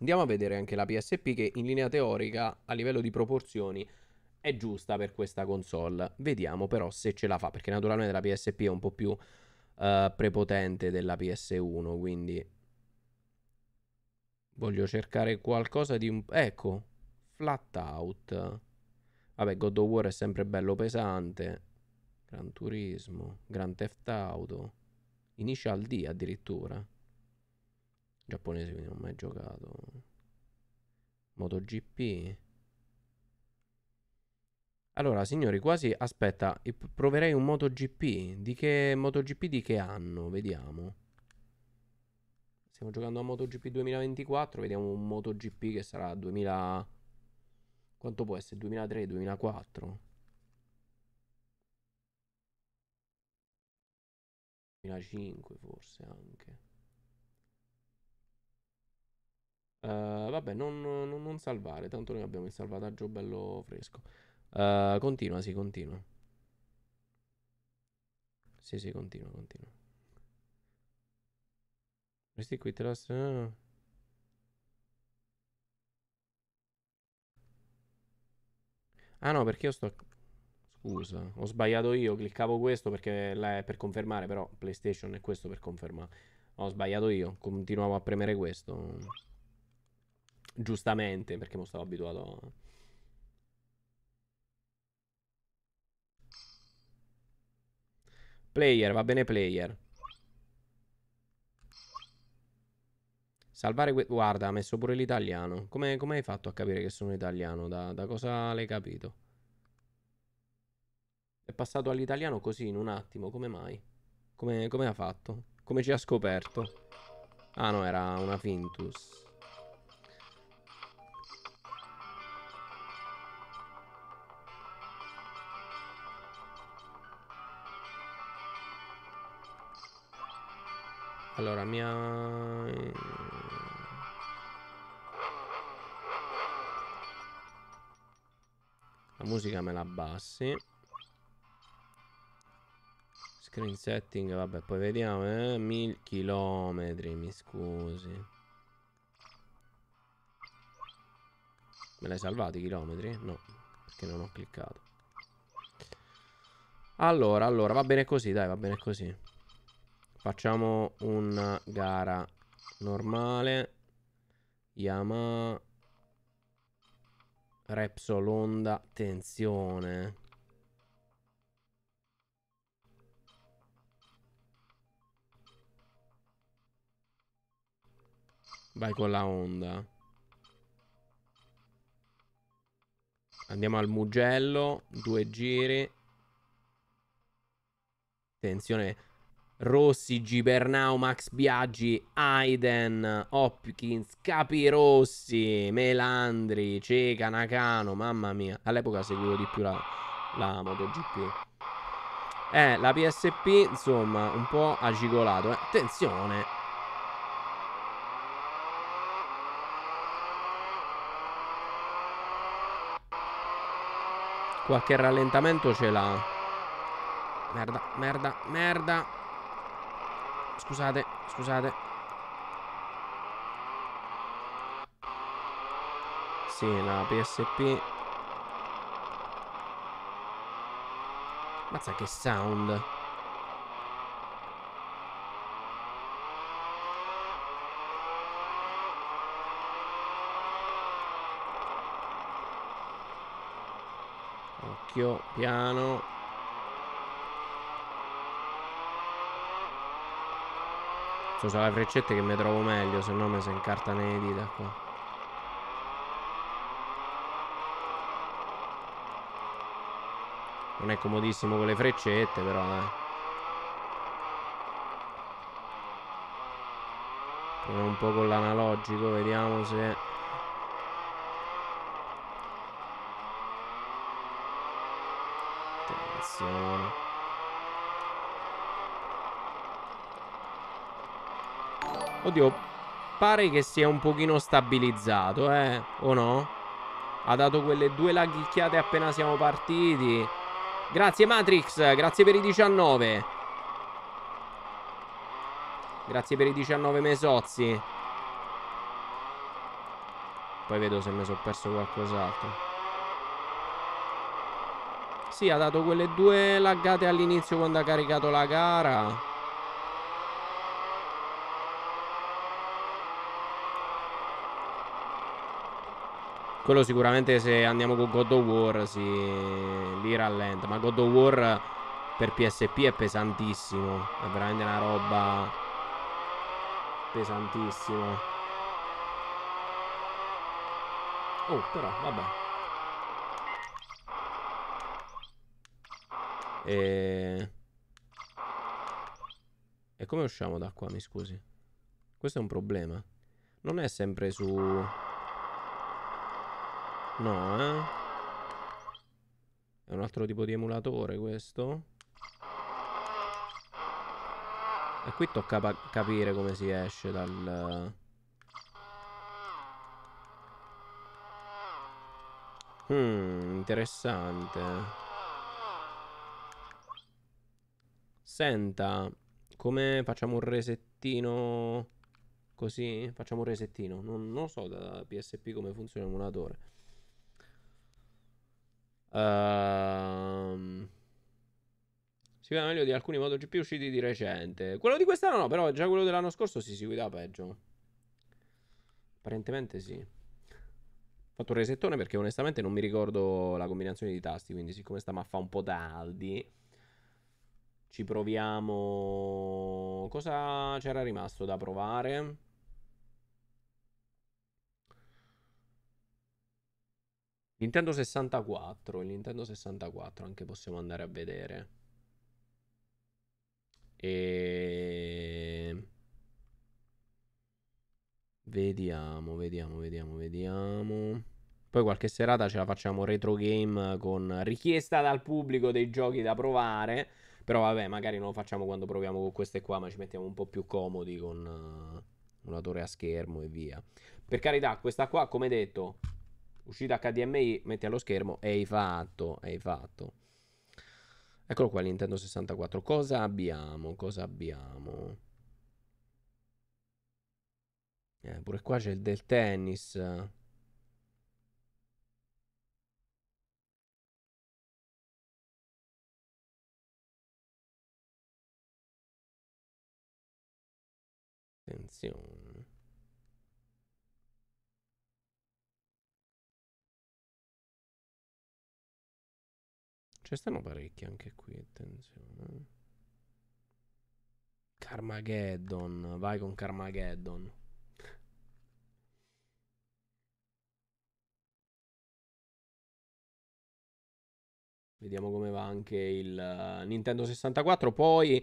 Andiamo a vedere anche la PSP che in linea teorica a livello di proporzioni è giusta per questa console. Vediamo però se ce la fa, perché naturalmente la PSP è un po' più uh, prepotente della PS1, quindi voglio cercare qualcosa di un... ecco, flat out. Vabbè, God of War è sempre bello pesante. Gran Turismo, Gran Theft Auto, Initial D addirittura. Giapponese quindi non ho mai giocato. MotoGP. Allora, signori, quasi aspetta, proverei un MotoGP. Di che MotoGP di che anno? Vediamo. Stiamo giocando a MotoGP 2024, vediamo un MotoGP che sarà 2000 quanto può essere? 2003, 2004? 2005 forse anche. Uh, vabbè, non, non, non, salvare, tanto noi abbiamo il salvataggio bello fresco. Uh, continua, si sì, continua. Sì, sì, continua, continua. Questi qui te la... Ah no, perché io sto... Scusa, ho sbagliato io, cliccavo questo perché è per confermare, però PlayStation è questo per confermare. Ho sbagliato io, continuavo a premere questo. Giustamente, perché mi stavo abituato a... Player, va bene player. Salvare... Que- Guarda, ha messo pure l'italiano. Come, come, hai fatto a capire che sono italiano? Da, da cosa l'hai capito? È passato all'italiano così, in un attimo. Come mai? Come, come ha fatto? Come ci ha scoperto? Ah no, era una fintus. Allora, mia... La musica me la abbassi. Screen setting, vabbè, poi vediamo. Eh? Mil chilometri, mi scusi. Me l'hai salvato i chilometri? No, perché non ho cliccato. Allora, allora, va bene così, dai, va bene così. Facciamo una gara normale. Yamaha. Repsol Honda, tensione. Vai con la Honda. Andiamo al Mugello, due giri. Tensione Rossi, Gibernau, Max Biaggi, Aiden, Hopkins, Capirossi, Melandri, Ceca, Nakano, mamma mia. All'epoca seguivo di più la, la MotoGP. Eh, la PSP, insomma, un po' agigolato. Eh. Attenzione. Qualche rallentamento ce l'ha. Merda, merda, merda. Scusate, scusate. Sì, la PSP. Mazza che sound. Occhio, piano. Faccio certo, usare le freccette che mi trovo meglio, se no mi si incarta nelle dita qua. Non è comodissimo con le freccette, però dai. Eh. Proviamo un po' con l'analogico, vediamo se... Oddio, pare che sia un pochino stabilizzato, eh? O no? Ha dato quelle due laghicchiate appena siamo partiti. Grazie Matrix, grazie per i 19. Grazie per i 19 mesozzi. Poi vedo se mi sono perso qualcos'altro. Sì, ha dato quelle due laggate all'inizio quando ha caricato la gara. Quello sicuramente se andiamo con God of War si... li rallenta. Ma God of War per PSP è pesantissimo. È veramente una roba pesantissima. Oh, però, vabbè. E... e come usciamo da qua, mi scusi? Questo è un problema. Non è sempre su... No, eh. È un altro tipo di emulatore questo. E qui tocca capire come si esce dal... Hmm, interessante. Senta, come facciamo un resettino così? Facciamo un resettino. Non, non so da PSP come funziona l'emulatore. Ehm... Si vede meglio di alcuni MotoGP usciti di recente. Quello di quest'anno no, però già quello dell'anno scorso si, si guidava peggio. Apparentemente sì. Ho fatto un resettone perché onestamente non mi ricordo la combinazione di tasti, quindi siccome sta maffa un po' tardi, ci proviamo... Cosa c'era rimasto da provare? Nintendo 64, il Nintendo 64 anche possiamo andare a vedere. E... Ehm, vediamo, vediamo, vediamo, vediamo. Poi qualche serata ce la facciamo retro game con richiesta dal pubblico dei giochi da provare. Però vabbè, magari non lo facciamo quando proviamo con queste qua, ma ci mettiamo un po' più comodi con uh, eh, una torre a schermo e via. Per carità, questa qua, come detto, uscita HDMI, metti allo schermo e hai fatto, hai fatto. Eccolo qua, Nintendo 64. Cosa abbiamo? Cosa abbiamo? Eh, pure qua c'è il del tennis. Attenzione. Ce ne stanno parecchi anche qui, attenzione. Carmageddon, vai con Carmageddon. Vediamo come va anche il eh, Nintendo 64. Poi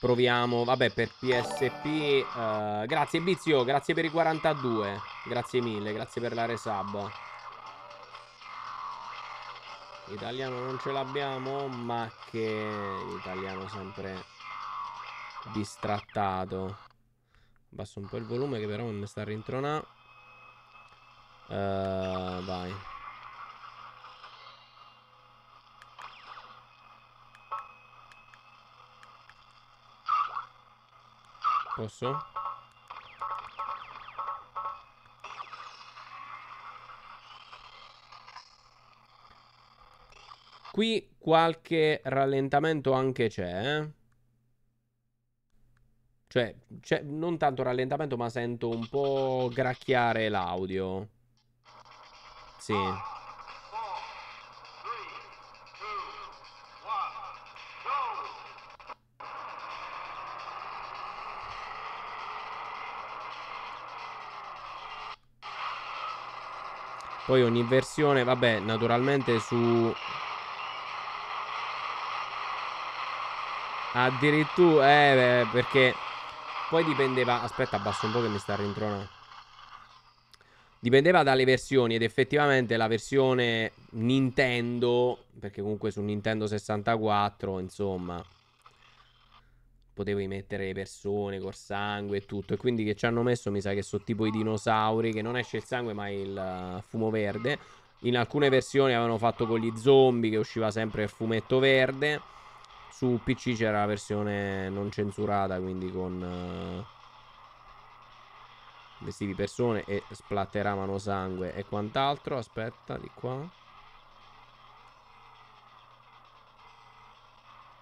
proviamo, vabbè, per PSP. Uh, eh, grazie Bizio, grazie per i 42. Grazie mille, grazie per la resub italiano non ce l'abbiamo, ma che italiano sempre distrattato. Basso un po' il volume che però non mi sta a rintronare. Uh, vai. Posso? Qui qualche rallentamento anche c'è, eh? Cioè, non tanto rallentamento, ma sento un po' gracchiare l'audio. Sì. Poi ogni versione, vabbè, naturalmente su Addirittura, eh, beh, perché poi dipendeva... Aspetta, abbasso un po' che mi sta rintronando. Dipendeva dalle versioni ed effettivamente la versione Nintendo, perché comunque su Nintendo 64, insomma, potevi mettere le persone col sangue e tutto. E quindi che ci hanno messo, mi sa che sono tipo i dinosauri, che non esce il sangue ma il eh, fumo verde. In alcune versioni avevano fatto con gli zombie che usciva sempre il fumetto verde. Su PC c'era la versione non censurata, quindi con uh, vestivi persone e splatteravano sangue e quant'altro. Aspetta, di qua.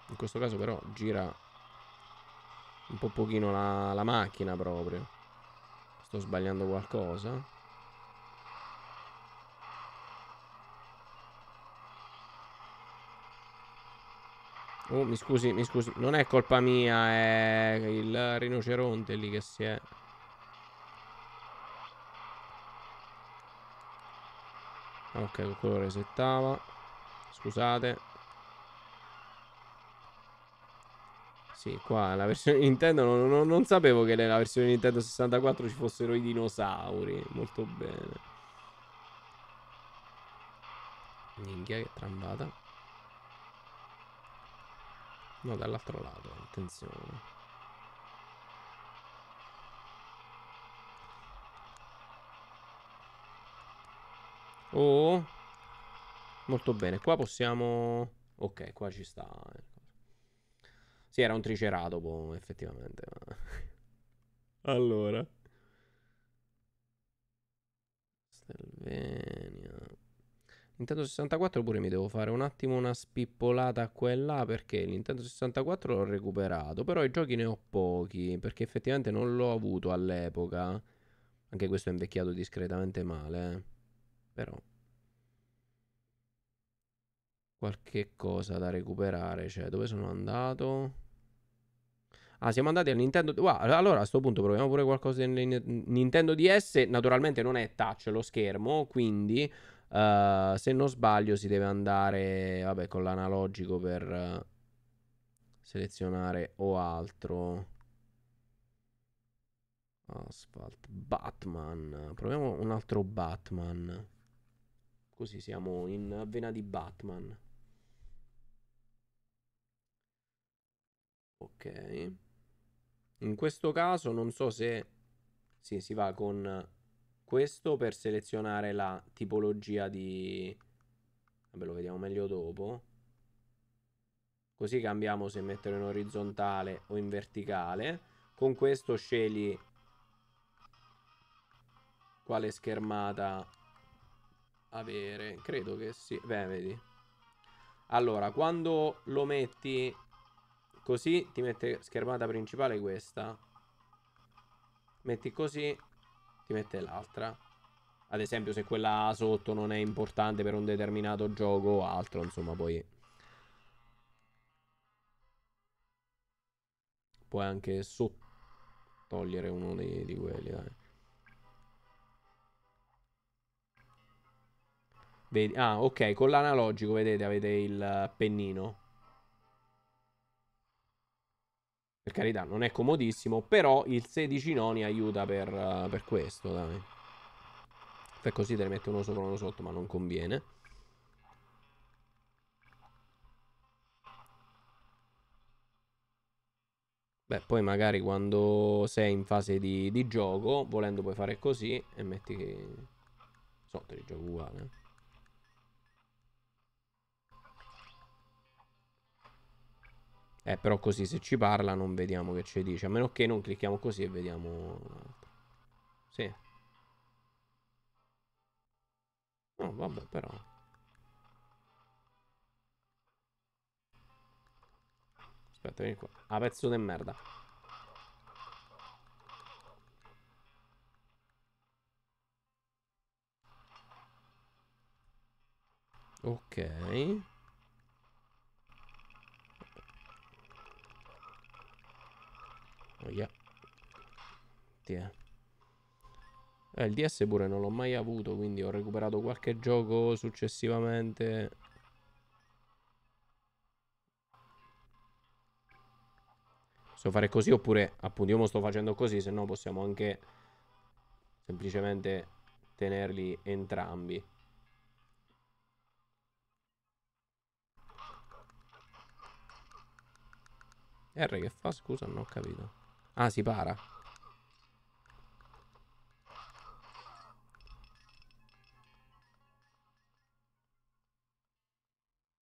In questo caso però gira un po' pochino la, la macchina proprio. Sto sbagliando qualcosa. Oh, mi scusi, mi scusi. Non è colpa mia, è il rinoceronte lì che si è... Ok, quel colore settava. Scusate. Sì, qua la versione Nintendo... Non, non, non sapevo che nella versione Nintendo 64 ci fossero i dinosauri. Molto bene. Minchia, che trambata. No, dall'altro lato, attenzione. Oh. Molto bene, qua possiamo... Ok, qua ci sta. Ecco. Sì, era un triceratopo, effettivamente. allora. Stelvenia. Nintendo 64 pure mi devo fare un attimo una spippolata qua e là perché Nintendo 64 l'ho recuperato, però i giochi ne ho pochi perché effettivamente non l'ho avuto all'epoca. Anche questo è invecchiato discretamente male, eh. però qualche cosa da recuperare, cioè dove sono andato? Ah, siamo andati al Nintendo. Wow, allora a questo punto proviamo pure qualcosa del Nintendo DS. Naturalmente non è touch lo schermo, quindi Uh, se non sbaglio si deve andare, vabbè, con l'analogico per eh, selezionare o altro. Asphalt Batman. Proviamo un altro Batman. Così siamo in vena di Batman. Ok. In questo caso non so se... Sì, si va con questo per selezionare la tipologia di... Vabbè, lo vediamo meglio dopo. Così cambiamo se metterlo in orizzontale o in verticale. Con questo scegli quale schermata avere. Credo che sì. Beh, vedi. Allora, quando lo metti così, ti mette schermata principale questa. Metti così, ti mette l'altra. Ad esempio se quella sotto non è importante per un determinato gioco o altro, insomma, poi... Puoi anche sotto togliere uno di, di quelli, dai. Vedi, ah, ok, con l'analogico, vedete, avete il pennino. Per carità, non è comodissimo, però il 16 noni aiuta per, uh, per questo, dai. Per così te ne metto uno sopra uno sotto, ma non conviene. Beh, poi magari quando sei in fase di, di gioco, volendo puoi fare così e metti che... Sotto il gioco uguale. Eh. Eh, però così se ci parla non vediamo che ci dice. A meno che non clicchiamo così e vediamo... Sì. No, vabbè, però... Aspetta, vieni qua. Ah, pezzo di merda. Ok. Noia. Tiè. Eh, il DS pure non l'ho mai avuto, quindi ho recuperato qualche gioco successivamente. Posso fare così oppure appunto io lo sto facendo così, se no possiamo anche semplicemente tenerli entrambi. R che fa? Scusa, non ho capito. Ah, si para.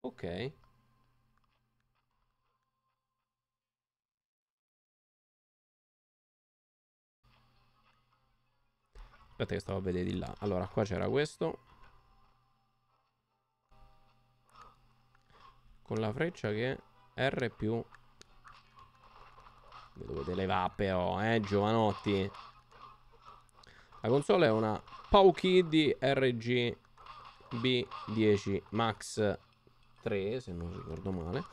Ok. Aspetta che stavo a vedere di là. Allora, qua c'era questo. Con la freccia che è R più vi dovete levare però, oh, eh, giovanotti. La console è una Paukidi RG B10 Max 3, se non ricordo male.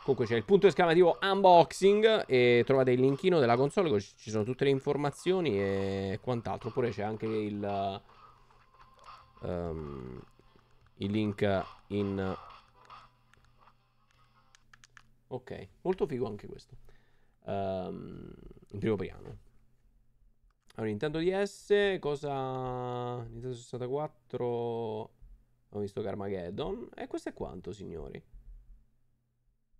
Comunque c'è il punto esclamativo unboxing e trovate il linkino della console dove ci sono tutte le informazioni e quant'altro. Oppure c'è anche il, um, il link in... Ok, molto figo anche questo um, in primo piano. Allora, Nintendo DS, cosa... Nintendo 64... Ho visto Carmageddon. E questo è quanto, signori.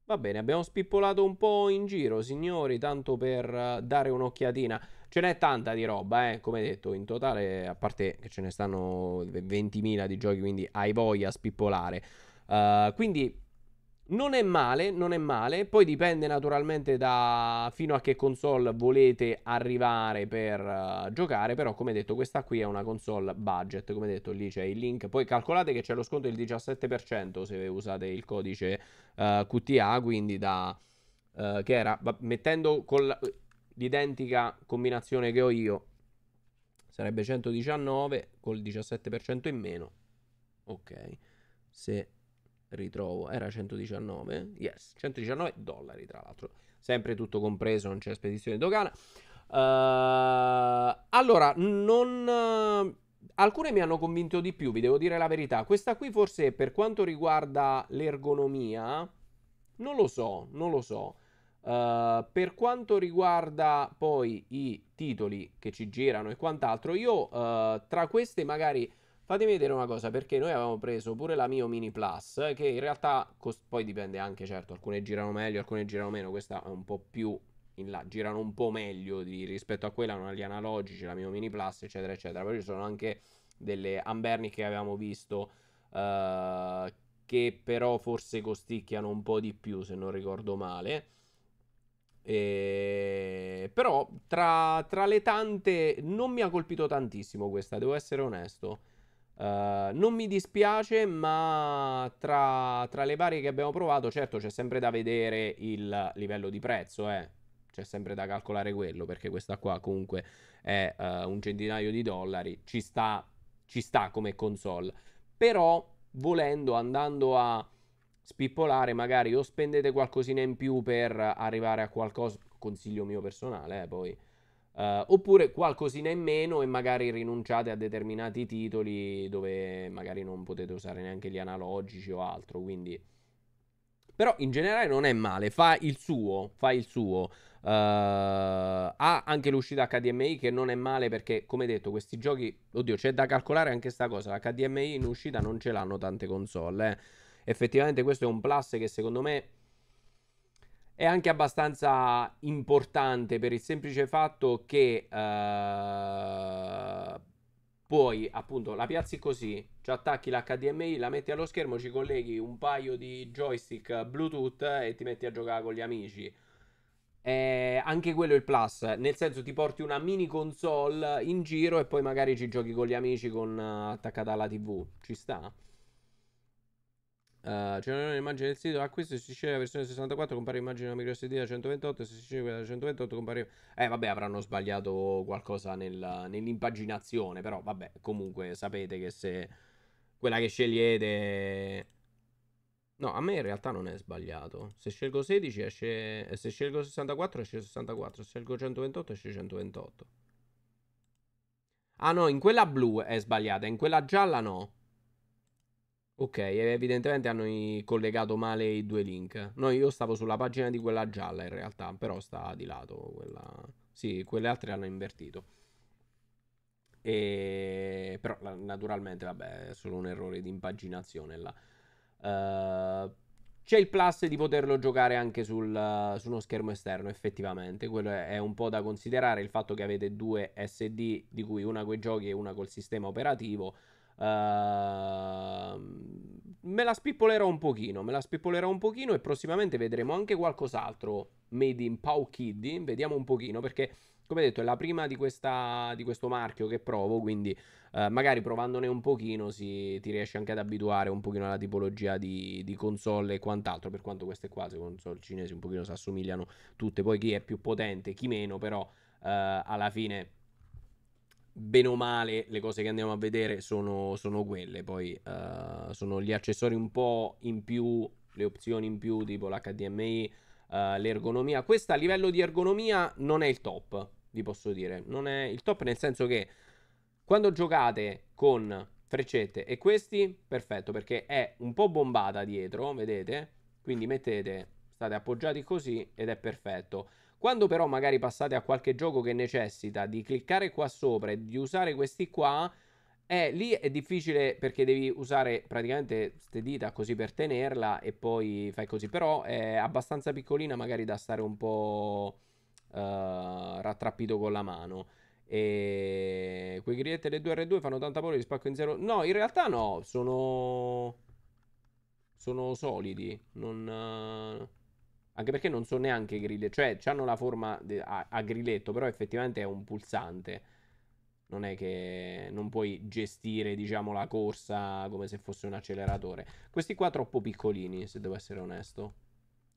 Va bene, abbiamo spippolato un po' in giro, signori, tanto per eh, dare un'occhiatina. Ce n'è tanta di roba, eh, come detto, in totale, a parte che ce ne stanno 20.000 di giochi, quindi hai voglia a spippolare. Uh, quindi non è male, non è male. Poi dipende naturalmente da fino a che console volete arrivare per uh, giocare. Però, come detto, questa qui è una console budget. Come detto, lì c'è il link. Poi calcolate che c'è lo sconto del 17% se usate il codice uh, eh, QTA. Quindi da uh, che era mettendo con l'identica combinazione che ho io. Sarebbe 119 col 17% in meno. Ok. Se ritrovo, era 119, yes, 119 dollari tra l'altro, sempre tutto compreso, non c'è spedizione dogana. Uh, allora, non... Eh, alcune mi hanno convinto di più, vi devo dire la verità. Questa qui forse per quanto riguarda l'ergonomia, non lo so, non lo so. Uh, per quanto riguarda poi i titoli che ci girano e quant'altro, io uh, tra queste magari Fatemi vedere una cosa, perché noi avevamo preso pure la Mio Mini Plus, che in realtà cost- poi dipende anche, certo, alcune girano meglio, alcune girano meno, questa è un po' più in là, girano un po' meglio di, rispetto a quella, non agli analogici, la Mio Mini Plus, eccetera, eccetera. Poi ci sono anche delle Ambernic che avevamo visto, eh, che però forse costicchiano un po' di più, se non ricordo male. E... Però tra, tra le tante non mi ha colpito tantissimo questa, devo essere onesto. Uh, non mi dispiace, ma tra, tra, le varie che abbiamo provato, certo c'è sempre da vedere il livello di prezzo, eh. c'è sempre da calcolare quello, perché questa qua comunque è uh, un centinaio di dollari, ci sta, ci sta come console. Però, volendo, andando a spippolare, magari o spendete qualcosina in più per arrivare a qualcosa, consiglio mio personale, eh, poi Uh, oppure qualcosina in meno e magari rinunciate a determinati titoli dove magari non potete usare neanche gli analogici o altro. Quindi. Però in generale non è male, fa il suo, fa il suo. Uh, ha anche l'uscita HDMI che non è male perché, come detto, questi giochi, oddio, c'è da calcolare anche questa cosa, l'HDMI in uscita non ce l'hanno tante console. Eh. Effettivamente questo è un plus che secondo me è anche abbastanza importante per il semplice fatto che eh, poi appunto la piazzi così, ci attacchi l'HDMI, la metti allo schermo, ci colleghi un paio di joystick Bluetooth e ti metti a giocare con gli amici. Eh, anche quello è il plus, nel senso ti porti una mini console in giro e poi magari ci giochi con gli amici con, uh, attaccata alla TV. Ci sta? Uh, c'è immagine del sito acquisto ah, se si sceglie la versione 64 compare immagine della micro SD da 128 se si sceglie quella da 128 compare eh vabbè avranno sbagliato qualcosa nella, nell'impaginazione però vabbè comunque sapete che se quella che scegliete no a me in realtà non è sbagliato se scelgo 16 esce se scelgo 64 esce 64 se scelgo 128 esce 128 ah no in quella blu è sbagliata in quella gialla no Ok, evidentemente hanno collegato male i due link. No, io stavo sulla pagina di quella gialla in realtà, però sta di lato quella... Sì, quelle altre hanno invertito. E... Però naturalmente, vabbè, è solo un errore di impaginazione là. Uh... C'è il plus di poterlo giocare anche sul, uh, su uno schermo esterno, effettivamente. Quello è un po' da considerare, il fatto che avete due SD, di cui una coi giochi e una col sistema operativo Ehm, me la spippolerò un pochino, me la spippolerò un pochino e prossimamente vedremo anche qualcos'altro made in Pau Kiddy, vediamo un pochino perché come detto è la prima di, questa, di questo marchio che provo, quindi eh, magari provandone un pochino si, ti riesci anche ad abituare un pochino alla tipologia di, di console e quant'altro, per quanto queste qua, le console cinesi un pochino si assomigliano tutte, poi chi è più potente, chi meno, però eh, alla fine bene o male le cose che andiamo a vedere sono, sono quelle, poi uh, sono gli accessori un po' in più, le opzioni in più tipo l'HDMI, uh, l'ergonomia. Questa a livello di ergonomia non è il top, vi posso dire, non è il top nel senso che quando giocate con freccette e questi, perfetto perché è un po' bombata dietro, vedete? Quindi mettete, state appoggiati così ed è perfetto. Quando però magari passate a qualche gioco che necessita di cliccare qua sopra e di usare questi qua, eh, lì è difficile perché devi usare praticamente queste dita così per tenerla e poi fai così. Però è abbastanza piccolina, magari da stare un po' uh, rattrappito con la mano. E quei grilletti le 2R2 fanno tanta paura, li spacco in zero. No, in realtà no, sono. Sono solidi. Non. Uh... Anche perché non sono neanche grille, cioè hanno la forma de- a-, a grilletto, però effettivamente è un pulsante. Non è che non puoi gestire, diciamo, la corsa come se fosse un acceleratore. Questi qua troppo piccolini, se devo essere onesto.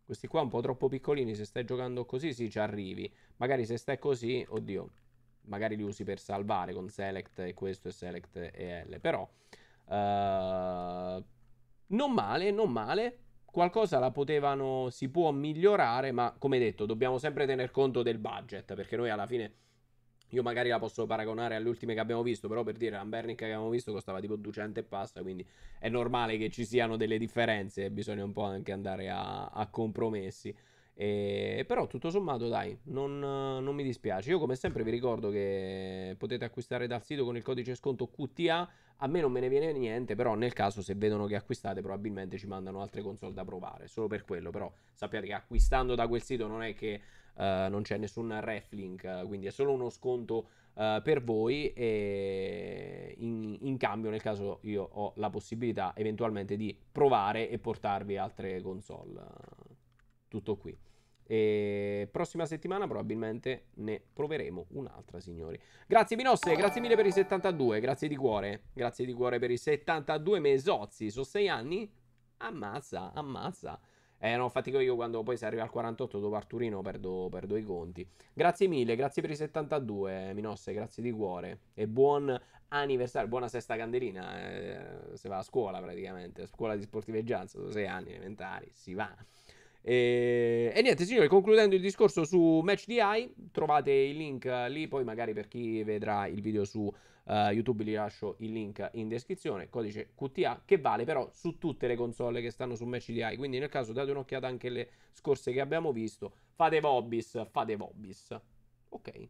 Questi qua un po' troppo piccolini, se stai giocando così sì, ci arrivi. Magari se stai così, oddio, magari li usi per salvare con select e questo e select e L. Però, uh, non male, non male qualcosa la potevano, si può migliorare, ma come detto, dobbiamo sempre tener conto del budget, perché noi alla fine... Io magari la posso paragonare alle ultime che abbiamo visto, però per dire l'Ambernic che abbiamo visto costava tipo 200 e passa, quindi è normale che ci siano delle differenze, bisogna un po' anche andare a, a compromessi. E, però tutto sommato dai, non, non, mi dispiace. Io come sempre vi ricordo che potete acquistare dal sito con il codice sconto QTA a me non me ne viene niente, però nel caso se vedono che acquistate probabilmente ci mandano altre console da provare, solo per quello, però sappiate che acquistando da quel sito non è che uh, non c'è nessun ref eh, quindi è solo uno sconto uh, per voi e in, in cambio nel caso io ho la possibilità eventualmente di provare e portarvi altre console. Tutto qui. E prossima settimana probabilmente ne proveremo un'altra, signori. Grazie Minosse, grazie mille per i 72, grazie di cuore. Grazie di cuore per i 72 mesozzi. Sono 6 anni? Ammazza, ammazza. Eh no, infatti io quando poi si arriva al 48 dopo Arturino perdo, perdo, i conti. Grazie mille, grazie per i 72 Minosse, grazie di cuore e buon anniversario, buona sesta candelina, eh, se va a scuola praticamente, scuola di sportiveggianza, sono 6 anni elementari, si va. E, e, niente, signori, concludendo il discorso su Match MatchDI, trovate il link eh, lì, poi magari per chi vedrà il video su uh, YouTube li lascio il link in descrizione, codice QTA, che vale però su tutte le console che stanno su Match MatchDI, quindi nel caso date un'occhiata anche alle scorse che abbiamo visto, fate Vobis, fate Vobis. Ok.